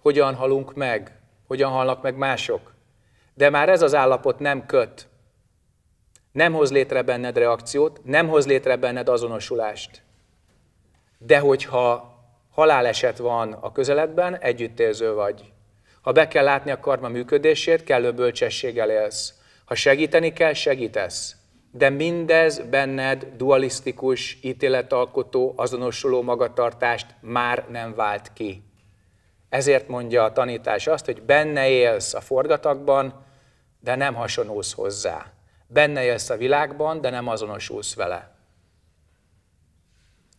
Hogyan halunk meg? Hogyan halnak meg mások? De már ez az állapot nem köt. Nem hoz létre benned reakciót, nem hoz létre benned azonosulást. De hogyha haláleset van a közeledben, együttérző vagy. Ha be kell látni a karma működését, kellő bölcsességgel élsz. Ha segíteni kell, segítesz de mindez benned dualisztikus, ítéletalkotó, azonosuló magatartást már nem vált ki. Ezért mondja a tanítás azt, hogy benne élsz a forgatakban, de nem hasonulsz hozzá. Benne élsz a világban, de nem azonosulsz vele.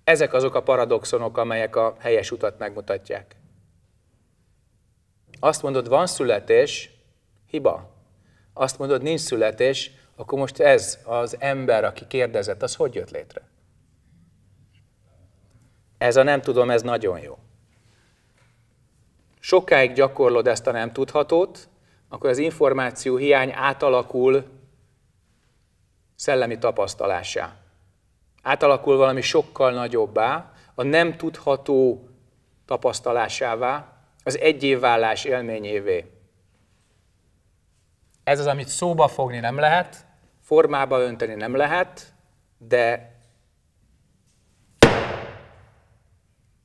Ezek azok a paradoxonok, amelyek a helyes utat megmutatják. Azt mondod, van születés, hiba. Azt mondod, nincs születés, akkor most ez az ember, aki kérdezett, az hogy jött létre? Ez a nem tudom, ez nagyon jó. Sokáig gyakorlod ezt a nem tudhatót, akkor az információ hiány átalakul szellemi tapasztalásá. Átalakul valami sokkal nagyobbá, a nem tudható tapasztalásává, az egyévvállás élményévé. Ez az, amit szóba fogni nem lehet, formába önteni nem lehet, de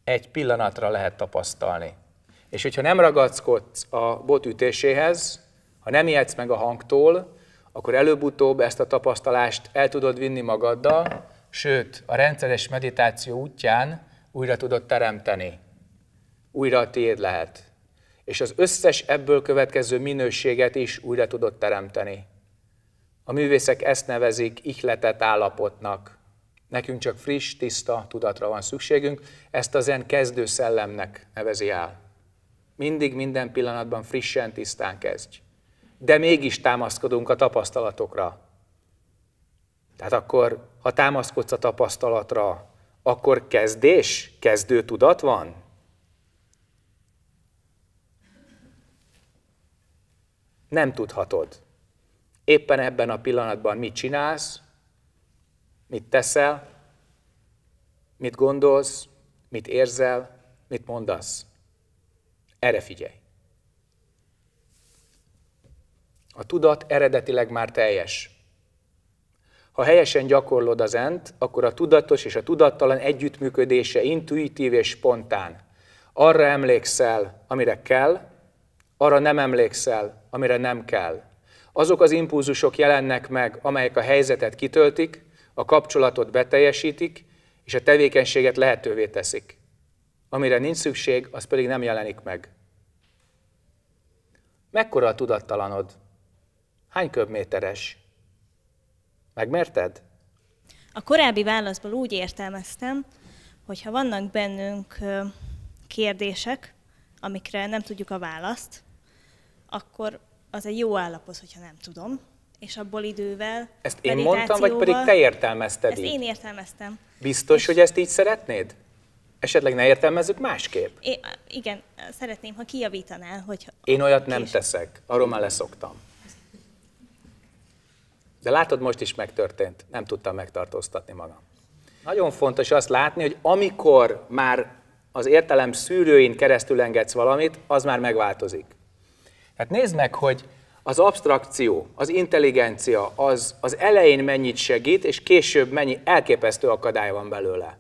egy pillanatra lehet tapasztalni. És hogyha nem ragackodsz a bot ütéséhez, ha nem ijedsz meg a hangtól, akkor előbb-utóbb ezt a tapasztalást el tudod vinni magaddal, sőt, a rendszeres meditáció útján újra tudod teremteni. Újra a tiéd lehet. És az összes ebből következő minőséget is újra tudod teremteni. A művészek ezt nevezik ihletet állapotnak. Nekünk csak friss, tiszta tudatra van szükségünk, ezt a zen kezdő szellemnek nevezi el. Mindig, minden pillanatban frissen, tisztán kezdj. De mégis támaszkodunk a tapasztalatokra. Tehát akkor, ha támaszkodsz a tapasztalatra, akkor kezdés, kezdő tudat van? Nem tudhatod éppen ebben a pillanatban mit csinálsz, mit teszel, mit gondolsz, mit érzel, mit mondasz. Erre figyelj. A tudat eredetileg már teljes. Ha helyesen gyakorlod az ent, akkor a tudatos és a tudattalan együttműködése intuitív és spontán. Arra emlékszel, amire kell, arra nem emlékszel, amire nem kell. Azok az impulzusok jelennek meg, amelyek a helyzetet kitöltik, a kapcsolatot beteljesítik, és a tevékenységet lehetővé teszik. Amire nincs szükség, az pedig nem jelenik meg. Mekkora a tudattalanod? Hány köbméteres? Megmerted? A korábbi válaszból úgy értelmeztem, hogy ha vannak bennünk kérdések, amikre nem tudjuk a választ, akkor az egy jó állapot, hogyha nem tudom, és abból idővel. Ezt én mondtam, vagy pedig te értelmezted ezt így? én értelmeztem. Biztos, és hogy ezt így szeretnéd? Esetleg ne értelmezzük másképp? É, igen, szeretném, ha kijavítanál, hogy... Én olyat nem teszek, arról már leszoktam. De látod, most is megtörtént, nem tudtam megtartóztatni magam. Nagyon fontos azt látni, hogy amikor már az értelem szűrőin keresztül engedsz valamit, az már megváltozik. Tehát nézd meg, hogy az abstrakció, az intelligencia, az, az elején mennyit segít, és később mennyi elképesztő akadály van belőle.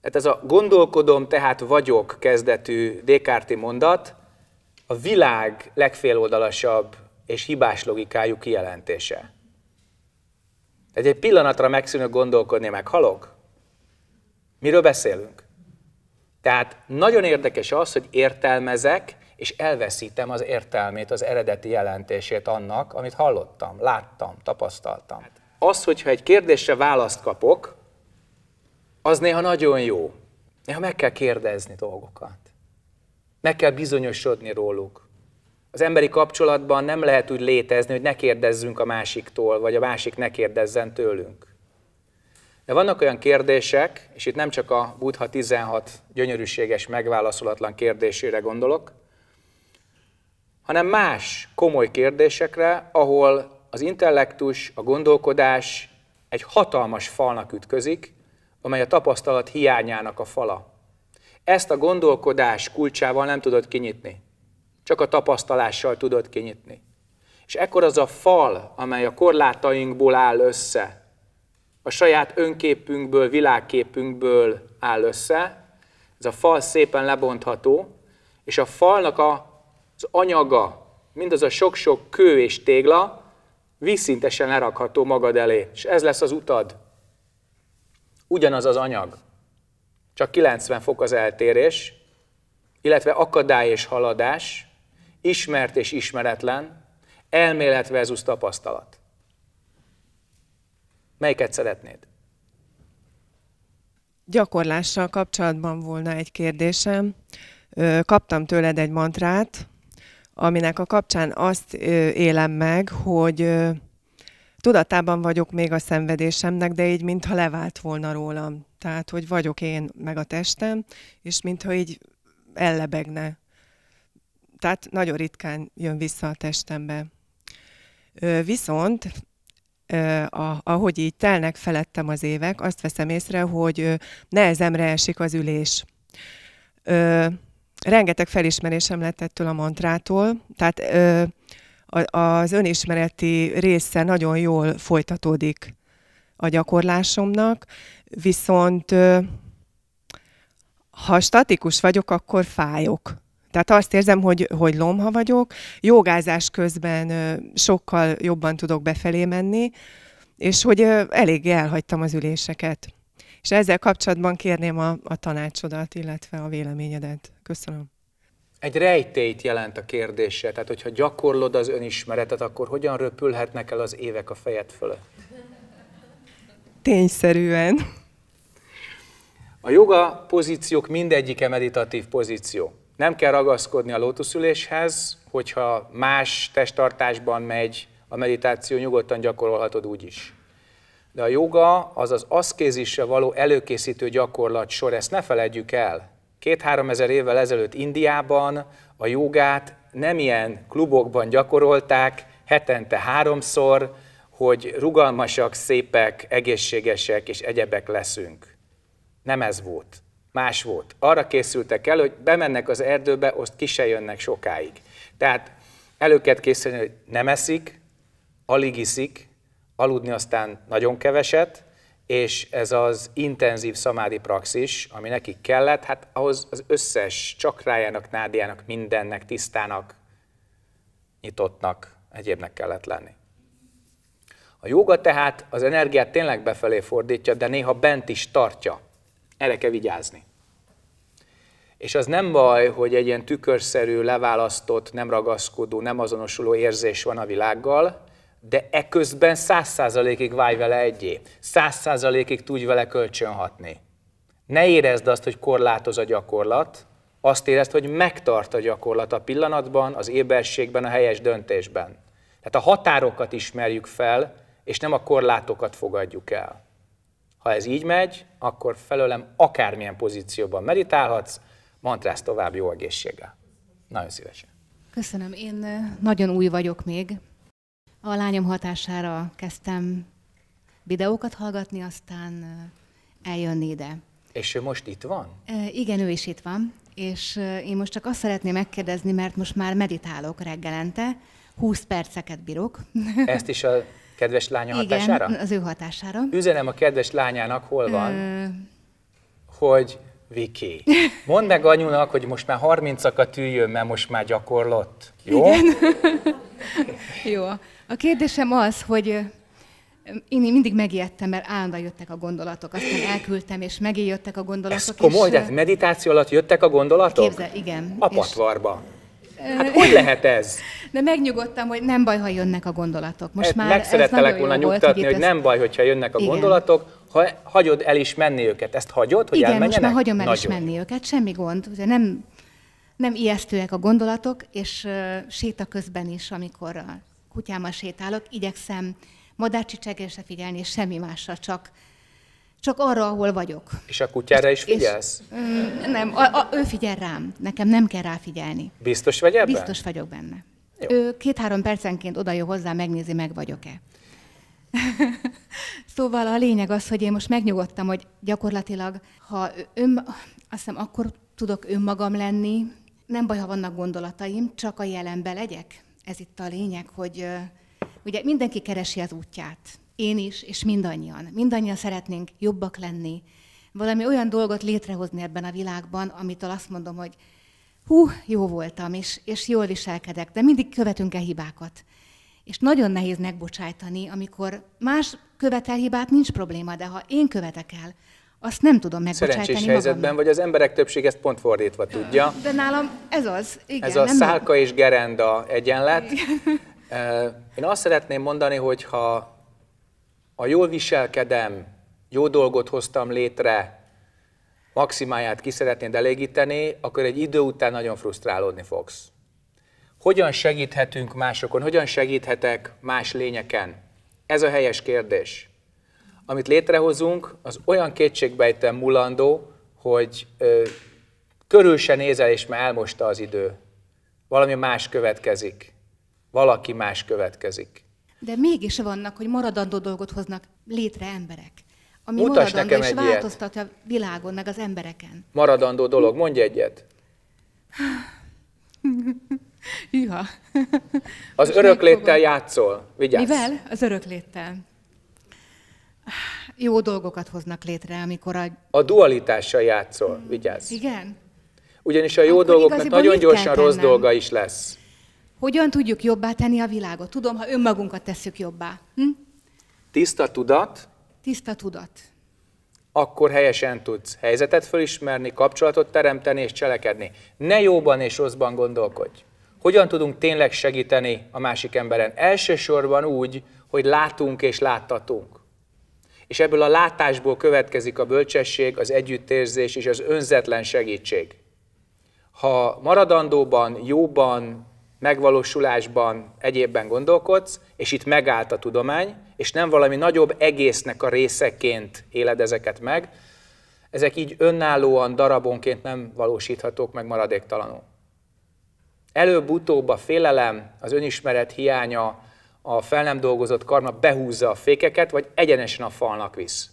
Tehát ez a gondolkodom, tehát vagyok kezdetű Descartes mondat a világ legféloldalasabb és hibás logikájú kijelentése. Tehát egy pillanatra megszűnök gondolkodni, meg halok. Miről beszélünk? Tehát nagyon érdekes az, hogy értelmezek, és elveszítem az értelmét, az eredeti jelentését annak, amit hallottam, láttam, tapasztaltam. Hát az, hogyha egy kérdésre választ kapok, az néha nagyon jó. Néha meg kell kérdezni dolgokat. Meg kell bizonyosodni róluk. Az emberi kapcsolatban nem lehet úgy létezni, hogy ne kérdezzünk a másiktól, vagy a másik ne kérdezzen tőlünk. De vannak olyan kérdések, és itt nem csak a Buddha 16 gyönyörűséges, megválaszolatlan kérdésére gondolok, hanem más komoly kérdésekre, ahol az intellektus, a gondolkodás egy hatalmas falnak ütközik, amely a tapasztalat hiányának a fala. Ezt a gondolkodás kulcsával nem tudod kinyitni, csak a tapasztalással tudod kinyitni. És ekkor az a fal, amely a korlátainkból áll össze, a saját önképünkből, világképünkből áll össze, ez a fal szépen lebontható, és a falnak a az anyaga, mindaz a sok-sok kő és tégla vízszintesen lerakható magad elé, és ez lesz az utad. Ugyanaz az anyag, csak 90 fok az eltérés, illetve akadály és haladás, ismert és ismeretlen, elmélet versus tapasztalat. Melyiket szeretnéd? Gyakorlással kapcsolatban volna egy kérdésem. Kaptam tőled egy mantrát, aminek a kapcsán azt élem meg, hogy tudatában vagyok még a szenvedésemnek, de így mintha levált volna rólam. Tehát, hogy vagyok én meg a testem, és mintha így ellebegne. Tehát nagyon ritkán jön vissza a testembe. Viszont a, ahogy így telnek felettem az évek, azt veszem észre, hogy nehezemre esik az ülés rengeteg felismerésem lett ettől a mantrától, tehát ö, a, az önismereti része nagyon jól folytatódik a gyakorlásomnak, viszont ö, ha statikus vagyok, akkor fájok. Tehát azt érzem, hogy, hogy lomha vagyok, jogázás közben ö, sokkal jobban tudok befelé menni, és hogy ö, eléggé elhagytam az üléseket. És ezzel kapcsolatban kérném a, a tanácsodat, illetve a véleményedet. Köszönöm. Egy rejtélyt jelent a kérdése, tehát hogyha gyakorlod az önismeretet, akkor hogyan röpülhetnek el az évek a fejed fölött? Tényszerűen. A joga pozíciók mindegyike meditatív pozíció. Nem kell ragaszkodni a lótuszüléshez, hogyha más testtartásban megy a meditáció, nyugodtan gyakorolhatod úgy is. De a joga az az aszkézisre való előkészítő gyakorlat sor, ezt ne feledjük el. Két-három ezer évvel ezelőtt Indiában a jogát nem ilyen klubokban gyakorolták, hetente háromszor, hogy rugalmasak, szépek, egészségesek és egyebek leszünk. Nem ez volt. Más volt. Arra készültek el, hogy bemennek az erdőbe, azt ki se jönnek sokáig. Tehát előket készülni, hogy nem eszik, alig iszik, aludni aztán nagyon keveset, és ez az intenzív szamádi praxis, ami nekik kellett, hát ahhoz az összes csakrájának, nádiának, mindennek, tisztának, nyitottnak, egyébnek kellett lenni. A joga tehát az energiát tényleg befelé fordítja, de néha bent is tartja. Erre kell vigyázni. És az nem baj, hogy egy ilyen tükörszerű, leválasztott, nem ragaszkodó, nem azonosuló érzés van a világgal, de eközben száz százalékig válj vele egyé. Száz százalékig tudj vele kölcsönhatni. Ne érezd azt, hogy korlátoz a gyakorlat, azt érezd, hogy megtart a gyakorlat a pillanatban, az éberségben, a helyes döntésben. Tehát a határokat ismerjük fel, és nem a korlátokat fogadjuk el. Ha ez így megy, akkor felőlem akármilyen pozícióban meditálhatsz, mantrász tovább jó egészséggel. Nagyon szívesen. Köszönöm, én eh, nagyon új vagyok még, a lányom hatására kezdtem videókat hallgatni, aztán eljönni ide. És ő most itt van? Igen, ő is itt van, és én most csak azt szeretném megkérdezni, mert most már meditálok reggelente, 20 perceket bírok. Ezt is a kedves lánya Igen, hatására? az ő hatására. Üzenem a kedves lányának, hol van, hogy Viki, mondd meg anyunak, hogy most már 30-akat üljön, mert most már gyakorlott. Jó? Igen. Jó. A kérdésem az, hogy én mindig megijedtem, mert állandóan jöttek a gondolatok, aztán elküldtem, és megint jöttek a gondolatok. Ez komoly, és... de meditáció alatt jöttek a gondolatok? Képzel, igen. A patvarba. Hát hogy lehet ez? De megnyugodtam, hogy nem baj, ha jönnek a gondolatok. Most hát, már meg szerettelek volna nyugtatni, volt, hogy, hogy nem baj, hogyha jönnek a igen. gondolatok, ha hagyod el is menni őket. Ezt hagyod, hogy igen, elmenjenek? Igen, most már hagyom el Nagyon. is menni őket, semmi gond. Ugye nem, nem ijesztőek a gondolatok, és uh, séta közben is, amikor a kutyámmal sétálok, igyekszem madárcsicsegésre figyelni, és semmi másra, csak, csak arra, ahol vagyok. És a kutyára is figyelsz? És, mm, nem, a, a, ő figyel rám, nekem nem kell figyelni. Biztos vagy ebben? Biztos vagyok benne. Jó. Ő két-három percenként oda jön hozzá, megnézi, meg vagyok-e. szóval a lényeg az, hogy én most megnyugodtam, hogy gyakorlatilag, ha ön, azt hiszem, akkor tudok önmagam lenni, nem baj, ha vannak gondolataim, csak a jelenbe legyek ez itt a lényeg, hogy ugye mindenki keresi az útját. Én is, és mindannyian. Mindannyian szeretnénk jobbak lenni, valami olyan dolgot létrehozni ebben a világban, amitől azt mondom, hogy hú, jó voltam, és, és jól viselkedek, de mindig követünk e hibákat. És nagyon nehéz megbocsájtani, amikor más követel hibát, nincs probléma, de ha én követek el, azt nem tudom megbocsájtani Szerencsés helyzetben vagy, az emberek többség ezt pont fordítva tudja. De nálam ez az, igen. Ez a nem szálka nem... és gerenda egyenlet. Igen. Én azt szeretném mondani, hogy ha a jól viselkedem, jó dolgot hoztam létre, maximáját ki szeretnéd elégíteni, akkor egy idő után nagyon frusztrálódni fogsz. Hogyan segíthetünk másokon? Hogyan segíthetek más lényeken? Ez a helyes kérdés amit létrehozunk, az olyan kétségbejten mulandó, hogy ö, körül se nézel, és már elmosta az idő. Valami más következik. Valaki más következik. De mégis vannak, hogy maradandó dolgot hoznak létre emberek. Ami Mutasd maradandó, nekem és változtatja a világon, meg az embereken. Maradandó dolog, mondj egyet. Hűha. Az örökléttel játszol, vigyázz. Mivel? Az örökléttel jó dolgokat hoznak létre, amikor a... A dualitással játszol, vigyázz. Igen. Ugyanis a jó Akkor dolgoknak nagyon gyorsan rossz dolga is lesz. Hogyan tudjuk jobbá tenni a világot? Tudom, ha önmagunkat tesszük jobbá. Hm? Tiszta tudat. Tiszta tudat. Akkor helyesen tudsz helyzetet fölismerni, kapcsolatot teremteni és cselekedni. Ne jóban és rosszban gondolkodj. Hogyan tudunk tényleg segíteni a másik emberen? Elsősorban úgy, hogy látunk és láttatunk és ebből a látásból következik a bölcsesség, az együttérzés és az önzetlen segítség. Ha maradandóban, jóban, megvalósulásban, egyébben gondolkodsz, és itt megállt a tudomány, és nem valami nagyobb egésznek a részeként éled ezeket meg, ezek így önállóan, darabonként nem valósíthatók meg maradéktalanul. Előbb-utóbb a félelem, az önismeret hiánya, a fel nem dolgozott karma behúzza a fékeket, vagy egyenesen a falnak visz.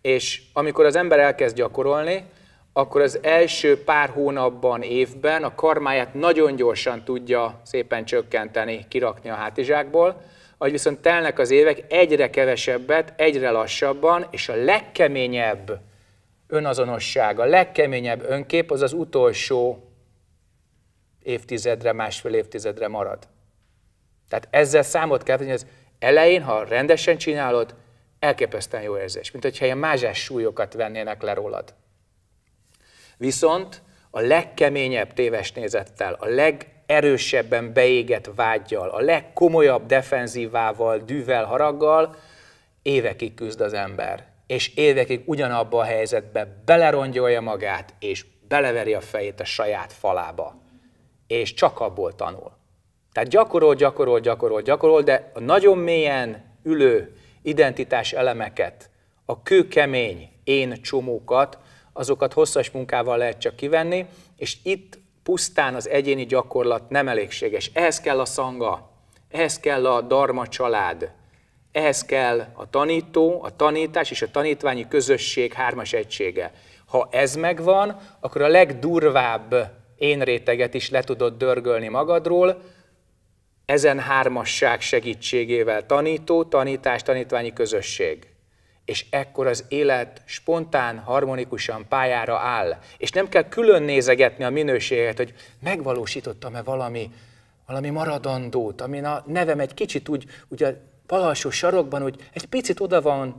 És amikor az ember elkezd gyakorolni, akkor az első pár hónapban, évben a karmáját nagyon gyorsan tudja szépen csökkenteni, kirakni a hátizsákból, ahogy viszont telnek az évek, egyre kevesebbet, egyre lassabban, és a legkeményebb önazonosság, a legkeményebb önkép az az utolsó évtizedre, másfél évtizedre marad. Tehát ezzel számot kell tenni, hogy az elején, ha rendesen csinálod, elképesztően jó érzés, mint hogyha ilyen mázsás súlyokat vennének le rólad. Viszont a legkeményebb téves nézettel, a legerősebben beégett vágyjal, a legkomolyabb defenzívával, dűvel, haraggal évekig küzd az ember. És évekig ugyanabba a helyzetbe belerongyolja magát, és beleveri a fejét a saját falába. És csak abból tanul. Tehát gyakorol, gyakorol, gyakorol, gyakorol, de a nagyon mélyen ülő identitás elemeket, a kőkemény én csomókat, azokat hosszas munkával lehet csak kivenni, és itt pusztán az egyéni gyakorlat nem elégséges. Ehhez kell a szanga, ehhez kell a darma család, ehhez kell a tanító, a tanítás és a tanítványi közösség hármas egysége. Ha ez megvan, akkor a legdurvább énréteget is le tudod dörgölni magadról, ezen hármasság segítségével tanító, tanítás, tanítványi közösség. És ekkor az élet spontán, harmonikusan pályára áll. És nem kell külön nézegetni a minőséget, hogy megvalósítottam-e valami, valami maradandót, amin a nevem egy kicsit úgy, úgy a alsó sarokban, hogy egy picit oda van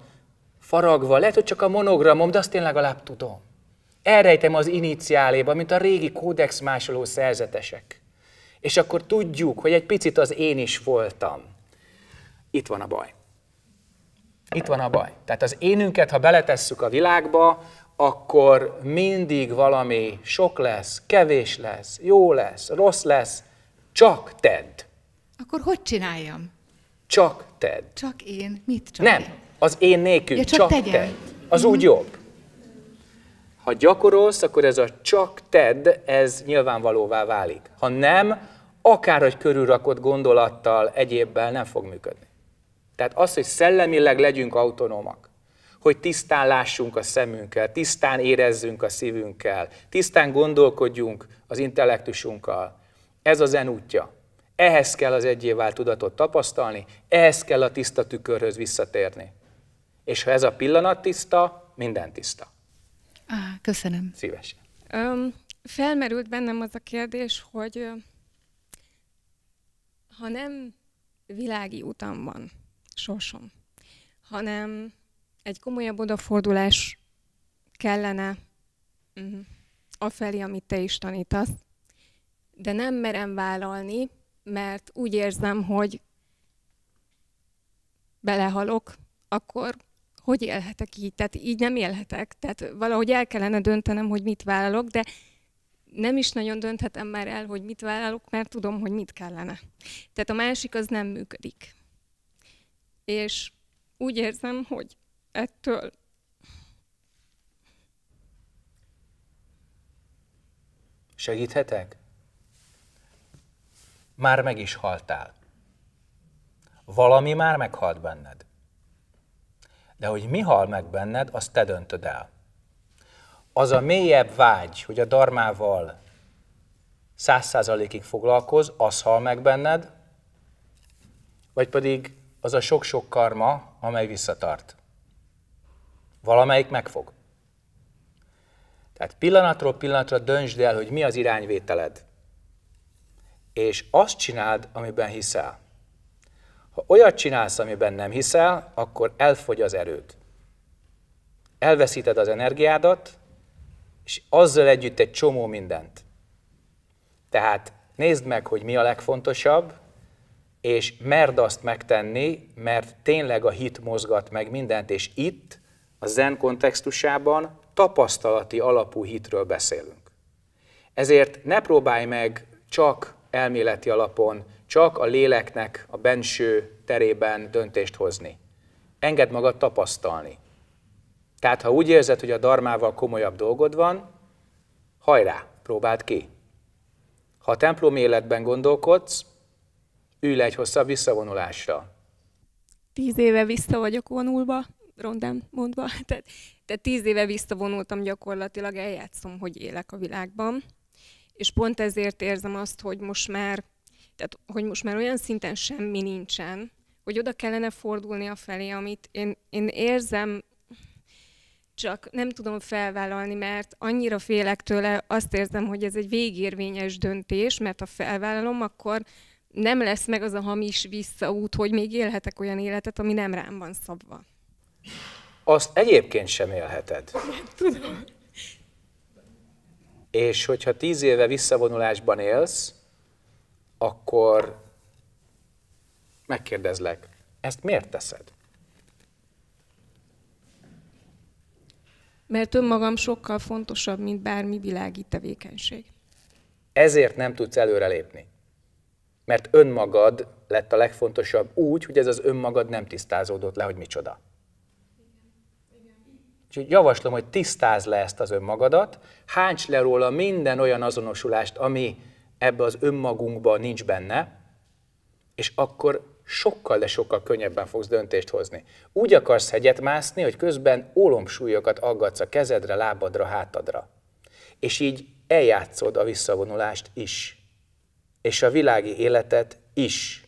faragva, lehet, hogy csak a monogramom, de azt tényleg legalább tudom. Elrejtem az iniciáléba, mint a régi kódex másoló szerzetesek és akkor tudjuk, hogy egy picit az én is voltam. Itt van a baj. Itt van a baj. Tehát az énünket, ha beletesszük a világba, akkor mindig valami sok lesz, kevés lesz, jó lesz, rossz lesz, csak tedd. Akkor hogy csináljam? Csak tedd. Csak én? Mit csak Nem, az én nélkül, ja, csak, csak tedd. Az mm-hmm. úgy mhm. jobb. Ha gyakorolsz, akkor ez a csak tedd, ez nyilvánvalóvá válik. Ha nem, akárhogy körülrakott gondolattal, egyébbel nem fog működni. Tehát az, hogy szellemileg legyünk autonómak, hogy tisztán lássunk a szemünkkel, tisztán érezzünk a szívünkkel, tisztán gondolkodjunk az intellektusunkkal. Ez az en útja. Ehhez kell az egyévált tudatot tapasztalni, ehhez kell a tiszta tükörhöz visszatérni. És ha ez a pillanat tiszta, minden tiszta. köszönöm. Szívesen. Um, felmerült bennem az a kérdés, hogy ha nem világi utam van, sorsom, hanem egy komolyabb odafordulás kellene uh-huh, afelé, amit te is tanítasz, de nem merem vállalni, mert úgy érzem, hogy belehalok, akkor hogy élhetek így? Tehát így nem élhetek. Tehát valahogy el kellene döntenem, hogy mit vállalok, de nem is nagyon dönthetem már el, hogy mit vállalok, mert tudom, hogy mit kellene. Tehát a másik az nem működik. És úgy érzem, hogy ettől Segíthetek? Már meg is haltál. Valami már meghalt benned. De hogy mi hal meg benned, azt te döntöd el az a mélyebb vágy, hogy a darmával száz százalékig foglalkoz, az hal meg benned, vagy pedig az a sok-sok karma, amely visszatart. Valamelyik megfog. Tehát pillanatról pillanatra döntsd el, hogy mi az irányvételed. És azt csináld, amiben hiszel. Ha olyat csinálsz, amiben nem hiszel, akkor elfogy az erőd. Elveszíted az energiádat, és azzal együtt egy csomó mindent. Tehát nézd meg, hogy mi a legfontosabb, és merd azt megtenni, mert tényleg a hit mozgat meg mindent, és itt, a zen kontextusában tapasztalati alapú hitről beszélünk. Ezért ne próbálj meg csak elméleti alapon, csak a léleknek a benső terében döntést hozni. Engedd magad tapasztalni. Tehát ha úgy érzed, hogy a darmával komolyabb dolgod van, hajrá, próbáld ki. Ha a templom életben gondolkodsz, ülj le egy hosszabb visszavonulásra. Tíz éve vissza vagyok vonulva, rondán mondva. Tehát, te tíz éve visszavonultam gyakorlatilag, eljátszom, hogy élek a világban. És pont ezért érzem azt, hogy most már, tehát, hogy most már olyan szinten semmi nincsen, hogy oda kellene fordulni a felé, amit én, én érzem csak nem tudom felvállalni, mert annyira félek tőle, azt érzem, hogy ez egy végérvényes döntés, mert ha felvállalom, akkor nem lesz meg az a hamis visszaút, hogy még élhetek olyan életet, ami nem rám van szabva. Azt egyébként sem élheted. Tudom. És hogyha tíz éve visszavonulásban élsz, akkor megkérdezlek, ezt miért teszed? mert önmagam sokkal fontosabb, mint bármi világi tevékenység. Ezért nem tudsz előrelépni. Mert önmagad lett a legfontosabb úgy, hogy ez az önmagad nem tisztázódott le, hogy micsoda. Úgyhogy javaslom, hogy tisztázd le ezt az önmagadat, hányts le róla minden olyan azonosulást, ami ebbe az önmagunkba nincs benne, és akkor sokkal, de sokkal könnyebben fogsz döntést hozni. Úgy akarsz hegyet mászni, hogy közben ólomsúlyokat aggatsz a kezedre, lábadra, hátadra. És így eljátszod a visszavonulást is. És a világi életet is.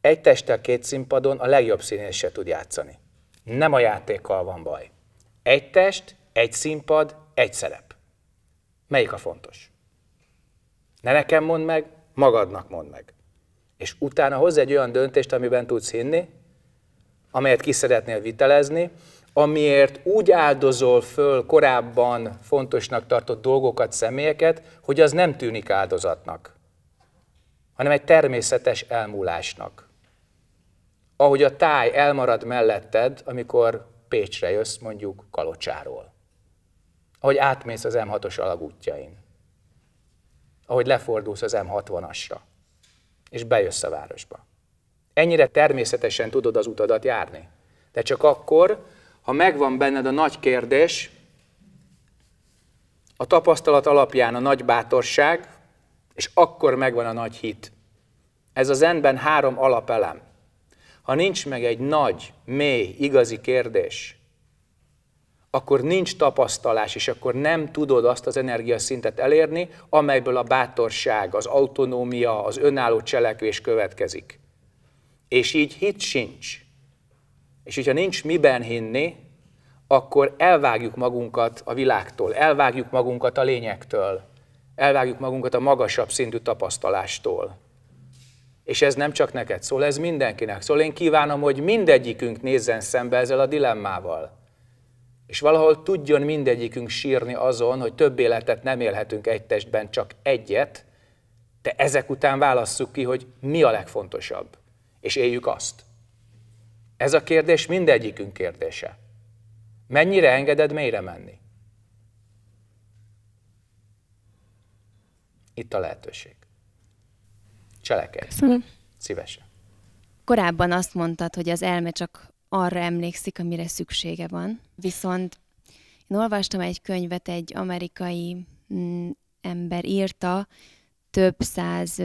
Egy testtel két színpadon a legjobb színész se tud játszani. Nem a játékkal van baj. Egy test, egy színpad, egy szerep. Melyik a fontos? Ne nekem mondd meg, magadnak mondd meg és utána hoz egy olyan döntést, amiben tudsz hinni, amelyet ki szeretnél vitelezni, amiért úgy áldozol föl korábban fontosnak tartott dolgokat, személyeket, hogy az nem tűnik áldozatnak, hanem egy természetes elmúlásnak. Ahogy a táj elmarad melletted, amikor Pécsre jössz mondjuk Kalocsáról. Ahogy átmész az M6-os alagútjain. Ahogy lefordulsz az M60-asra és bejössz a városba. Ennyire természetesen tudod az utadat járni. De csak akkor, ha megvan benned a nagy kérdés, a tapasztalat alapján a nagy bátorság, és akkor megvan a nagy hit. Ez az enben három alapelem. Ha nincs meg egy nagy, mély, igazi kérdés, akkor nincs tapasztalás, és akkor nem tudod azt az energiaszintet elérni, amelyből a bátorság, az autonómia, az önálló cselekvés következik. És így hit sincs. És hogyha nincs miben hinni, akkor elvágjuk magunkat a világtól, elvágjuk magunkat a lényektől, elvágjuk magunkat a magasabb szintű tapasztalástól. És ez nem csak neked szól, ez mindenkinek szól. Én kívánom, hogy mindegyikünk nézzen szembe ezzel a dilemmával és valahol tudjon mindegyikünk sírni azon, hogy több életet nem élhetünk egy testben, csak egyet, de ezek után válasszuk ki, hogy mi a legfontosabb, és éljük azt. Ez a kérdés mindegyikünk kérdése. Mennyire engeded mélyre menni? Itt a lehetőség. Cselekedj. Köszönöm. Szívesen. Korábban azt mondtad, hogy az elme csak arra emlékszik, amire szüksége van. Viszont én olvastam egy könyvet, egy amerikai mm, ember írta, több száz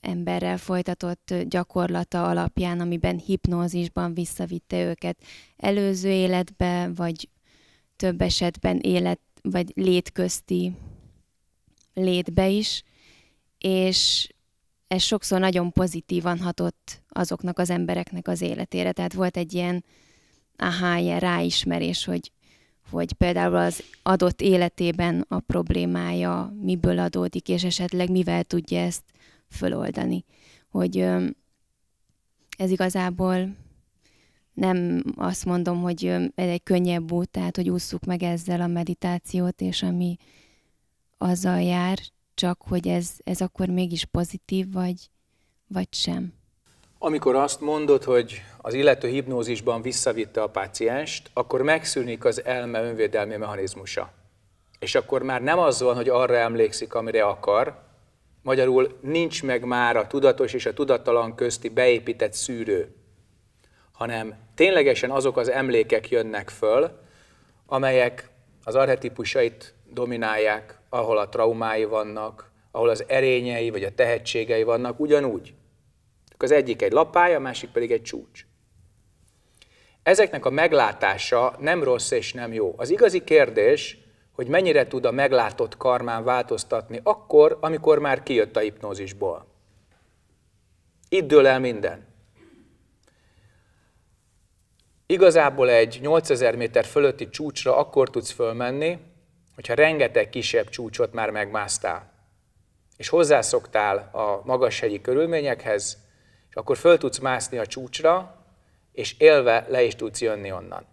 emberrel folytatott gyakorlata alapján, amiben hipnózisban visszavitte őket előző életbe, vagy több esetben élet, vagy létközti létbe is, és ez sokszor nagyon pozitívan hatott azoknak az embereknek az életére. Tehát volt egy ilyen, aha, ilyen ráismerés, hogy, hogy például az adott életében a problémája miből adódik, és esetleg mivel tudja ezt föloldani. Hogy ez igazából nem azt mondom, hogy ez egy könnyebb út, tehát hogy ússzuk meg ezzel a meditációt, és ami azzal jár, csak, hogy ez, ez akkor mégis pozitív, vagy, vagy sem. Amikor azt mondod, hogy az illető hipnózisban visszavitte a pácienst, akkor megszűnik az elme önvédelmi mechanizmusa. És akkor már nem az van, hogy arra emlékszik, amire akar, magyarul nincs meg már a tudatos és a tudattalan közti beépített szűrő, hanem ténylegesen azok az emlékek jönnek föl, amelyek az arhetipusait dominálják, ahol a traumái vannak, ahol az erényei vagy a tehetségei vannak, ugyanúgy. Csak az egyik egy lapály, a másik pedig egy csúcs. Ezeknek a meglátása nem rossz és nem jó. Az igazi kérdés, hogy mennyire tud a meglátott karmán változtatni akkor, amikor már kijött a hipnózisból. Itt dől el minden. Igazából egy 8000 méter fölötti csúcsra akkor tudsz fölmenni, hogyha rengeteg kisebb csúcsot már megmásztál, és hozzászoktál a magas hegyi körülményekhez, és akkor föl tudsz mászni a csúcsra, és élve le is tudsz jönni onnan.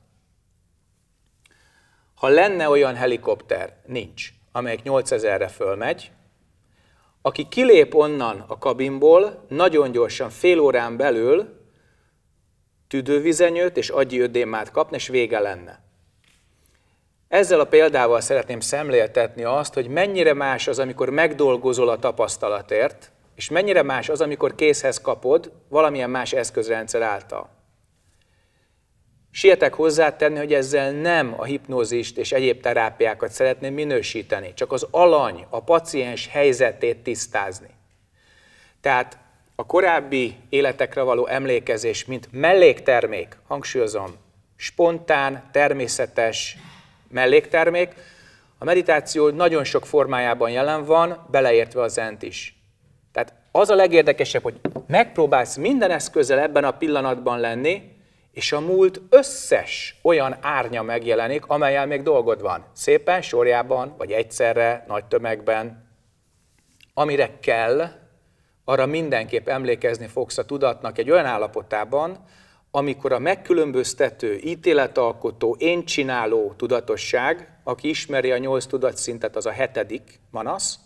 Ha lenne olyan helikopter, nincs, amelyik 8000-re fölmegy, aki kilép onnan a kabinból, nagyon gyorsan, fél órán belül tüdővizenyőt és agyi ödémát kapna, és vége lenne. Ezzel a példával szeretném szemléltetni azt, hogy mennyire más az, amikor megdolgozol a tapasztalatért, és mennyire más az, amikor készhez kapod valamilyen más eszközrendszer által. Sietek hozzátenni, hogy ezzel nem a hipnózist és egyéb terápiákat szeretném minősíteni, csak az alany, a paciens helyzetét tisztázni. Tehát a korábbi életekre való emlékezés, mint melléktermék, hangsúlyozom, spontán, természetes, melléktermék. A meditáció nagyon sok formájában jelen van, beleértve a zent is. Tehát az a legérdekesebb, hogy megpróbálsz minden eszközzel ebben a pillanatban lenni, és a múlt összes olyan árnya megjelenik, amelyel még dolgod van. Szépen, sorjában, vagy egyszerre, nagy tömegben. Amire kell, arra mindenképp emlékezni fogsz a tudatnak egy olyan állapotában, amikor a megkülönböztető, ítéletalkotó, én csináló tudatosság, aki ismeri a nyolc tudatszintet, az a hetedik manasz,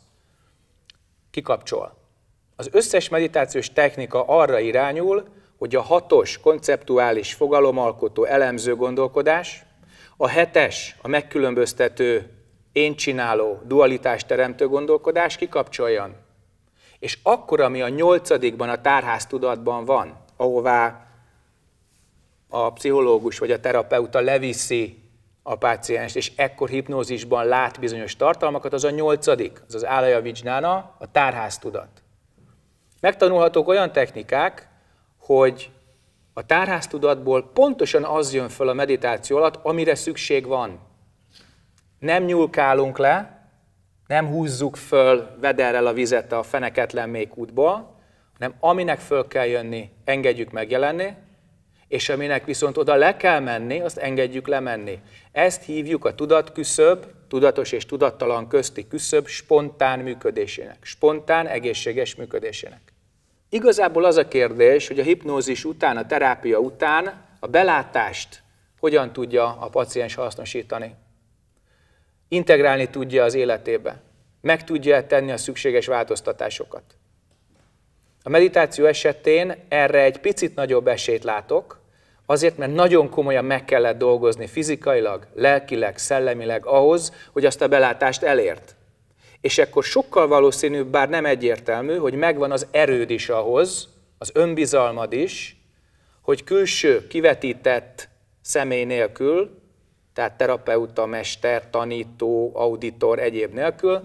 kikapcsol. Az összes meditációs technika arra irányul, hogy a hatos konceptuális fogalomalkotó elemző gondolkodás, a hetes a megkülönböztető én csináló dualitás teremtő gondolkodás kikapcsoljon. És akkor, ami a nyolcadikban, a tárház tudatban van, ahová a pszichológus vagy a terapeuta leviszi a pácienst, és ekkor hipnózisban lát bizonyos tartalmakat, az a nyolcadik, az az álaja vizsnána, a tárháztudat. Megtanulhatók olyan technikák, hogy a tárháztudatból pontosan az jön föl a meditáció alatt, amire szükség van. Nem nyúlkálunk le, nem húzzuk föl vederrel a vizet a feneketlen mély útba, hanem aminek föl kell jönni, engedjük megjelenni, és aminek viszont oda le kell menni, azt engedjük lemenni. Ezt hívjuk a tudatküszöb, tudatos és tudattalan közti küszöb spontán működésének, spontán egészséges működésének. Igazából az a kérdés, hogy a hipnózis után, a terápia után a belátást hogyan tudja a paciens hasznosítani. Integrálni tudja az életébe. Meg tudja tenni a szükséges változtatásokat. A meditáció esetén erre egy picit nagyobb esélyt látok, Azért, mert nagyon komolyan meg kellett dolgozni fizikailag, lelkileg, szellemileg ahhoz, hogy azt a belátást elért. És ekkor sokkal valószínűbb, bár nem egyértelmű, hogy megvan az erőd is ahhoz, az önbizalmad is, hogy külső, kivetített személy nélkül, tehát terapeuta, mester, tanító, auditor, egyéb nélkül,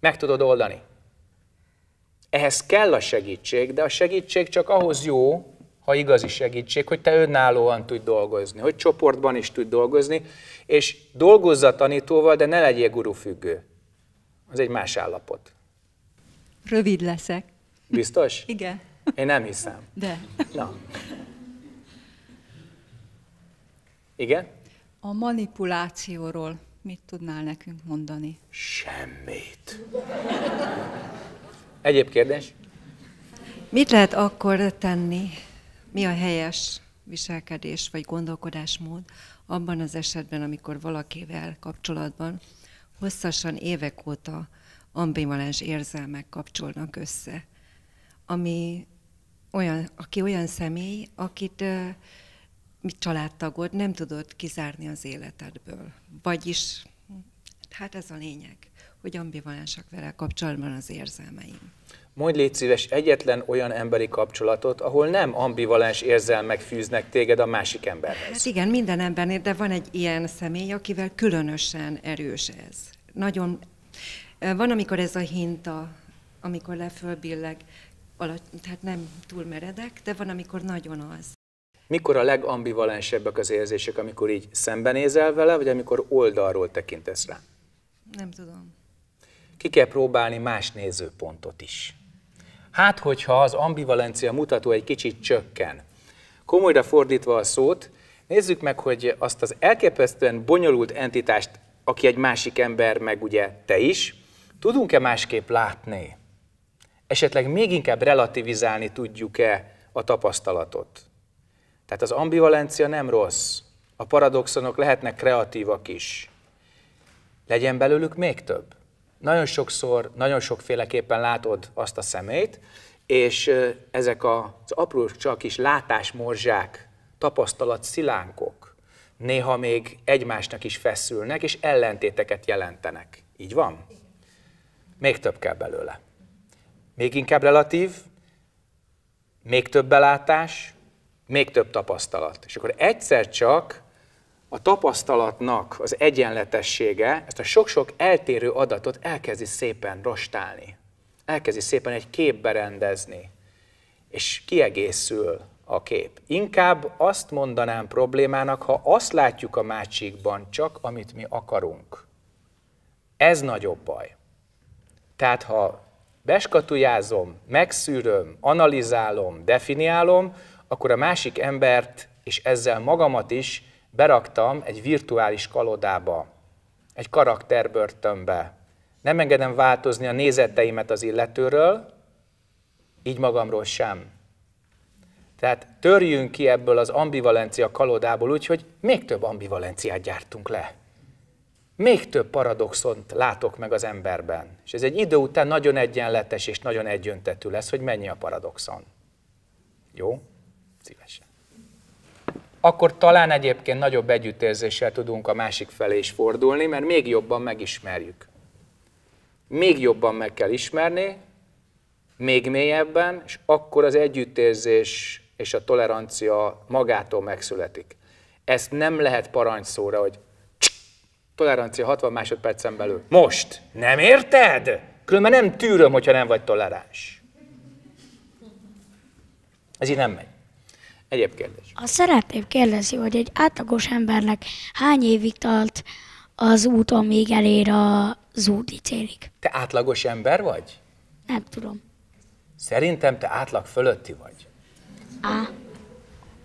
meg tudod oldani. Ehhez kell a segítség, de a segítség csak ahhoz jó, ha igazi segítség, hogy te önállóan tudj dolgozni, hogy csoportban is tudj dolgozni, és dolgozz a tanítóval, de ne legyél gurufüggő. Az egy más állapot. Rövid leszek. Biztos? Igen. Én nem hiszem. De. Na. Igen? A manipulációról mit tudnál nekünk mondani? Semmit. Egyéb kérdés? Mit lehet akkor tenni, mi a helyes viselkedés vagy gondolkodásmód abban az esetben, amikor valakivel kapcsolatban hosszasan évek óta ambivalens érzelmek kapcsolnak össze, ami olyan, aki olyan személy, akit mi mit családtagod nem tudod kizárni az életedből. Vagyis, hát ez a lényeg, hogy ambivalensak vele kapcsolatban az érzelmeim. Mondj légy szíves egyetlen olyan emberi kapcsolatot, ahol nem ambivalens érzelmek fűznek téged a másik emberhez. Hát igen, minden embernél, de van egy ilyen személy, akivel különösen erős ez. Nagyon, van, amikor ez a hinta, amikor lefölbilleg, alatt, tehát nem túl meredek, de van, amikor nagyon az. Mikor a legambivalensebbek az érzések, amikor így szembenézel vele, vagy amikor oldalról tekintesz rá? Nem tudom. Ki kell próbálni más nézőpontot is. Hát, hogyha az ambivalencia mutató egy kicsit csökken. Komolyra fordítva a szót, nézzük meg, hogy azt az elképesztően bonyolult entitást, aki egy másik ember, meg ugye te is, tudunk-e másképp látni? Esetleg még inkább relativizálni tudjuk-e a tapasztalatot? Tehát az ambivalencia nem rossz. A paradoxonok lehetnek kreatívak is. Legyen belőlük még több nagyon sokszor, nagyon sokféleképpen látod azt a szemét, és ezek az apró csak kis látásmorzsák, tapasztalat szilánkok néha még egymásnak is feszülnek, és ellentéteket jelentenek. Így van? Még több kell belőle. Még inkább relatív, még több belátás, még több tapasztalat. És akkor egyszer csak a tapasztalatnak az egyenletessége ezt a sok-sok eltérő adatot elkezdi szépen rostálni. Elkezdi szépen egy képbe rendezni, és kiegészül a kép. Inkább azt mondanám problémának, ha azt látjuk a másikban csak, amit mi akarunk. Ez nagyobb baj. Tehát ha beskatujázom, megszűröm, analizálom, definiálom, akkor a másik embert és ezzel magamat is beraktam egy virtuális kalodába, egy karakterbörtönbe. Nem engedem változni a nézeteimet az illetőről, így magamról sem. Tehát törjünk ki ebből az ambivalencia kalodából úgy, hogy még több ambivalenciát gyártunk le. Még több paradoxont látok meg az emberben. És ez egy idő után nagyon egyenletes és nagyon egyöntetű lesz, hogy mennyi a paradoxon. Jó? akkor talán egyébként nagyobb együttérzéssel tudunk a másik felé is fordulni, mert még jobban megismerjük. Még jobban meg kell ismerni, még mélyebben, és akkor az együttérzés és a tolerancia magától megszületik. Ezt nem lehet parancsszóra, hogy csk, tolerancia 60 másodpercen belül. Most! Nem érted? Különben nem tűröm, hogyha nem vagy toleráns. Ez így nem megy. Egyéb kérdés. A szeretném kérdezni, hogy egy átlagos embernek hány évig tart az úton, még elér az úti célig? Te átlagos ember vagy? Nem tudom. Szerintem te átlag fölötti vagy. Á.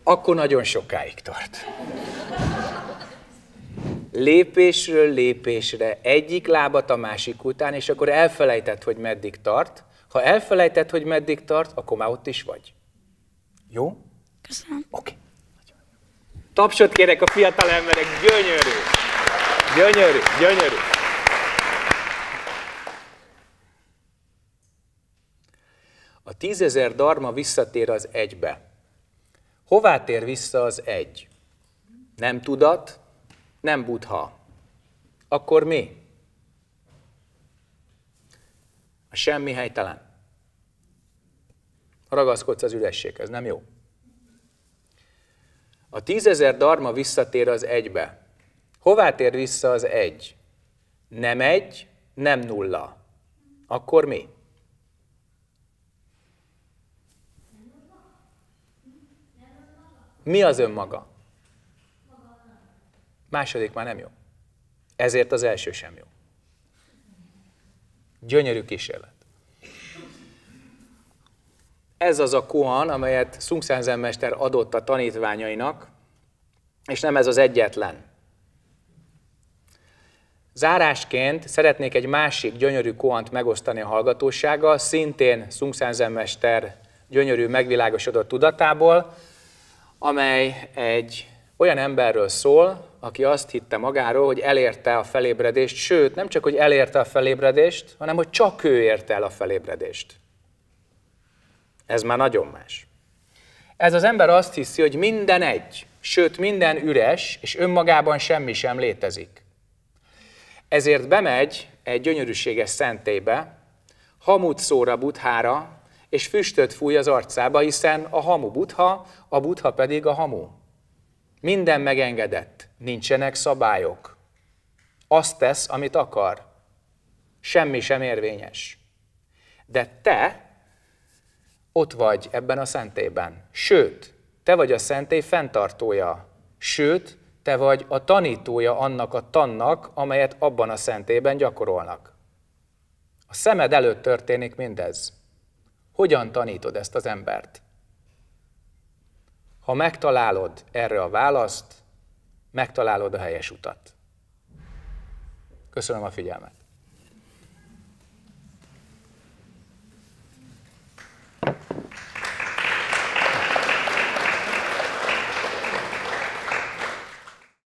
Akkor nagyon sokáig tart. Lépésről lépésre, egyik lábat a másik után, és akkor elfelejtett, hogy meddig tart. Ha elfelejtett, hogy meddig tart, akkor már ott is vagy. Jó? Köszönöm. Oké. Okay. Tapsot kérek a fiatal emberek, gyönyörű. Gyönyörű, gyönyörű. A tízezer darma visszatér az egybe. Hová tér vissza az egy? Nem tudat, nem buddha. Akkor mi? A semmi helytelen. Ragaszkodsz az ürességhez, nem jó. A tízezer darma visszatér az egybe. Hová tér vissza az egy? Nem egy, nem nulla. Akkor mi? Mi az önmaga? Második már nem jó. Ezért az első sem jó. Gyönyörű kísérlet. Ez az a kohan, amelyet Szungszenzen mester adott a tanítványainak, és nem ez az egyetlen. Zárásként szeretnék egy másik gyönyörű kohant megosztani a hallgatósággal, szintén Szungszenzen mester gyönyörű megvilágosodott tudatából, amely egy olyan emberről szól, aki azt hitte magáról, hogy elérte a felébredést, sőt, nem csak, hogy elérte a felébredést, hanem, hogy csak ő érte el a felébredést. Ez már nagyon más. Ez az ember azt hiszi, hogy minden egy, sőt minden üres, és önmagában semmi sem létezik. Ezért bemegy egy gyönyörűséges szentébe, hamut szóra buthára, és füstöt fúj az arcába, hiszen a hamu butha, a butha pedig a hamu. Minden megengedett, nincsenek szabályok. Azt tesz, amit akar. Semmi sem érvényes. De te ott vagy ebben a szentében. Sőt, te vagy a szentély fenntartója. Sőt, te vagy a tanítója annak a tannak, amelyet abban a szentében gyakorolnak. A szemed előtt történik mindez. Hogyan tanítod ezt az embert? Ha megtalálod erre a választ, megtalálod a helyes utat. Köszönöm a figyelmet.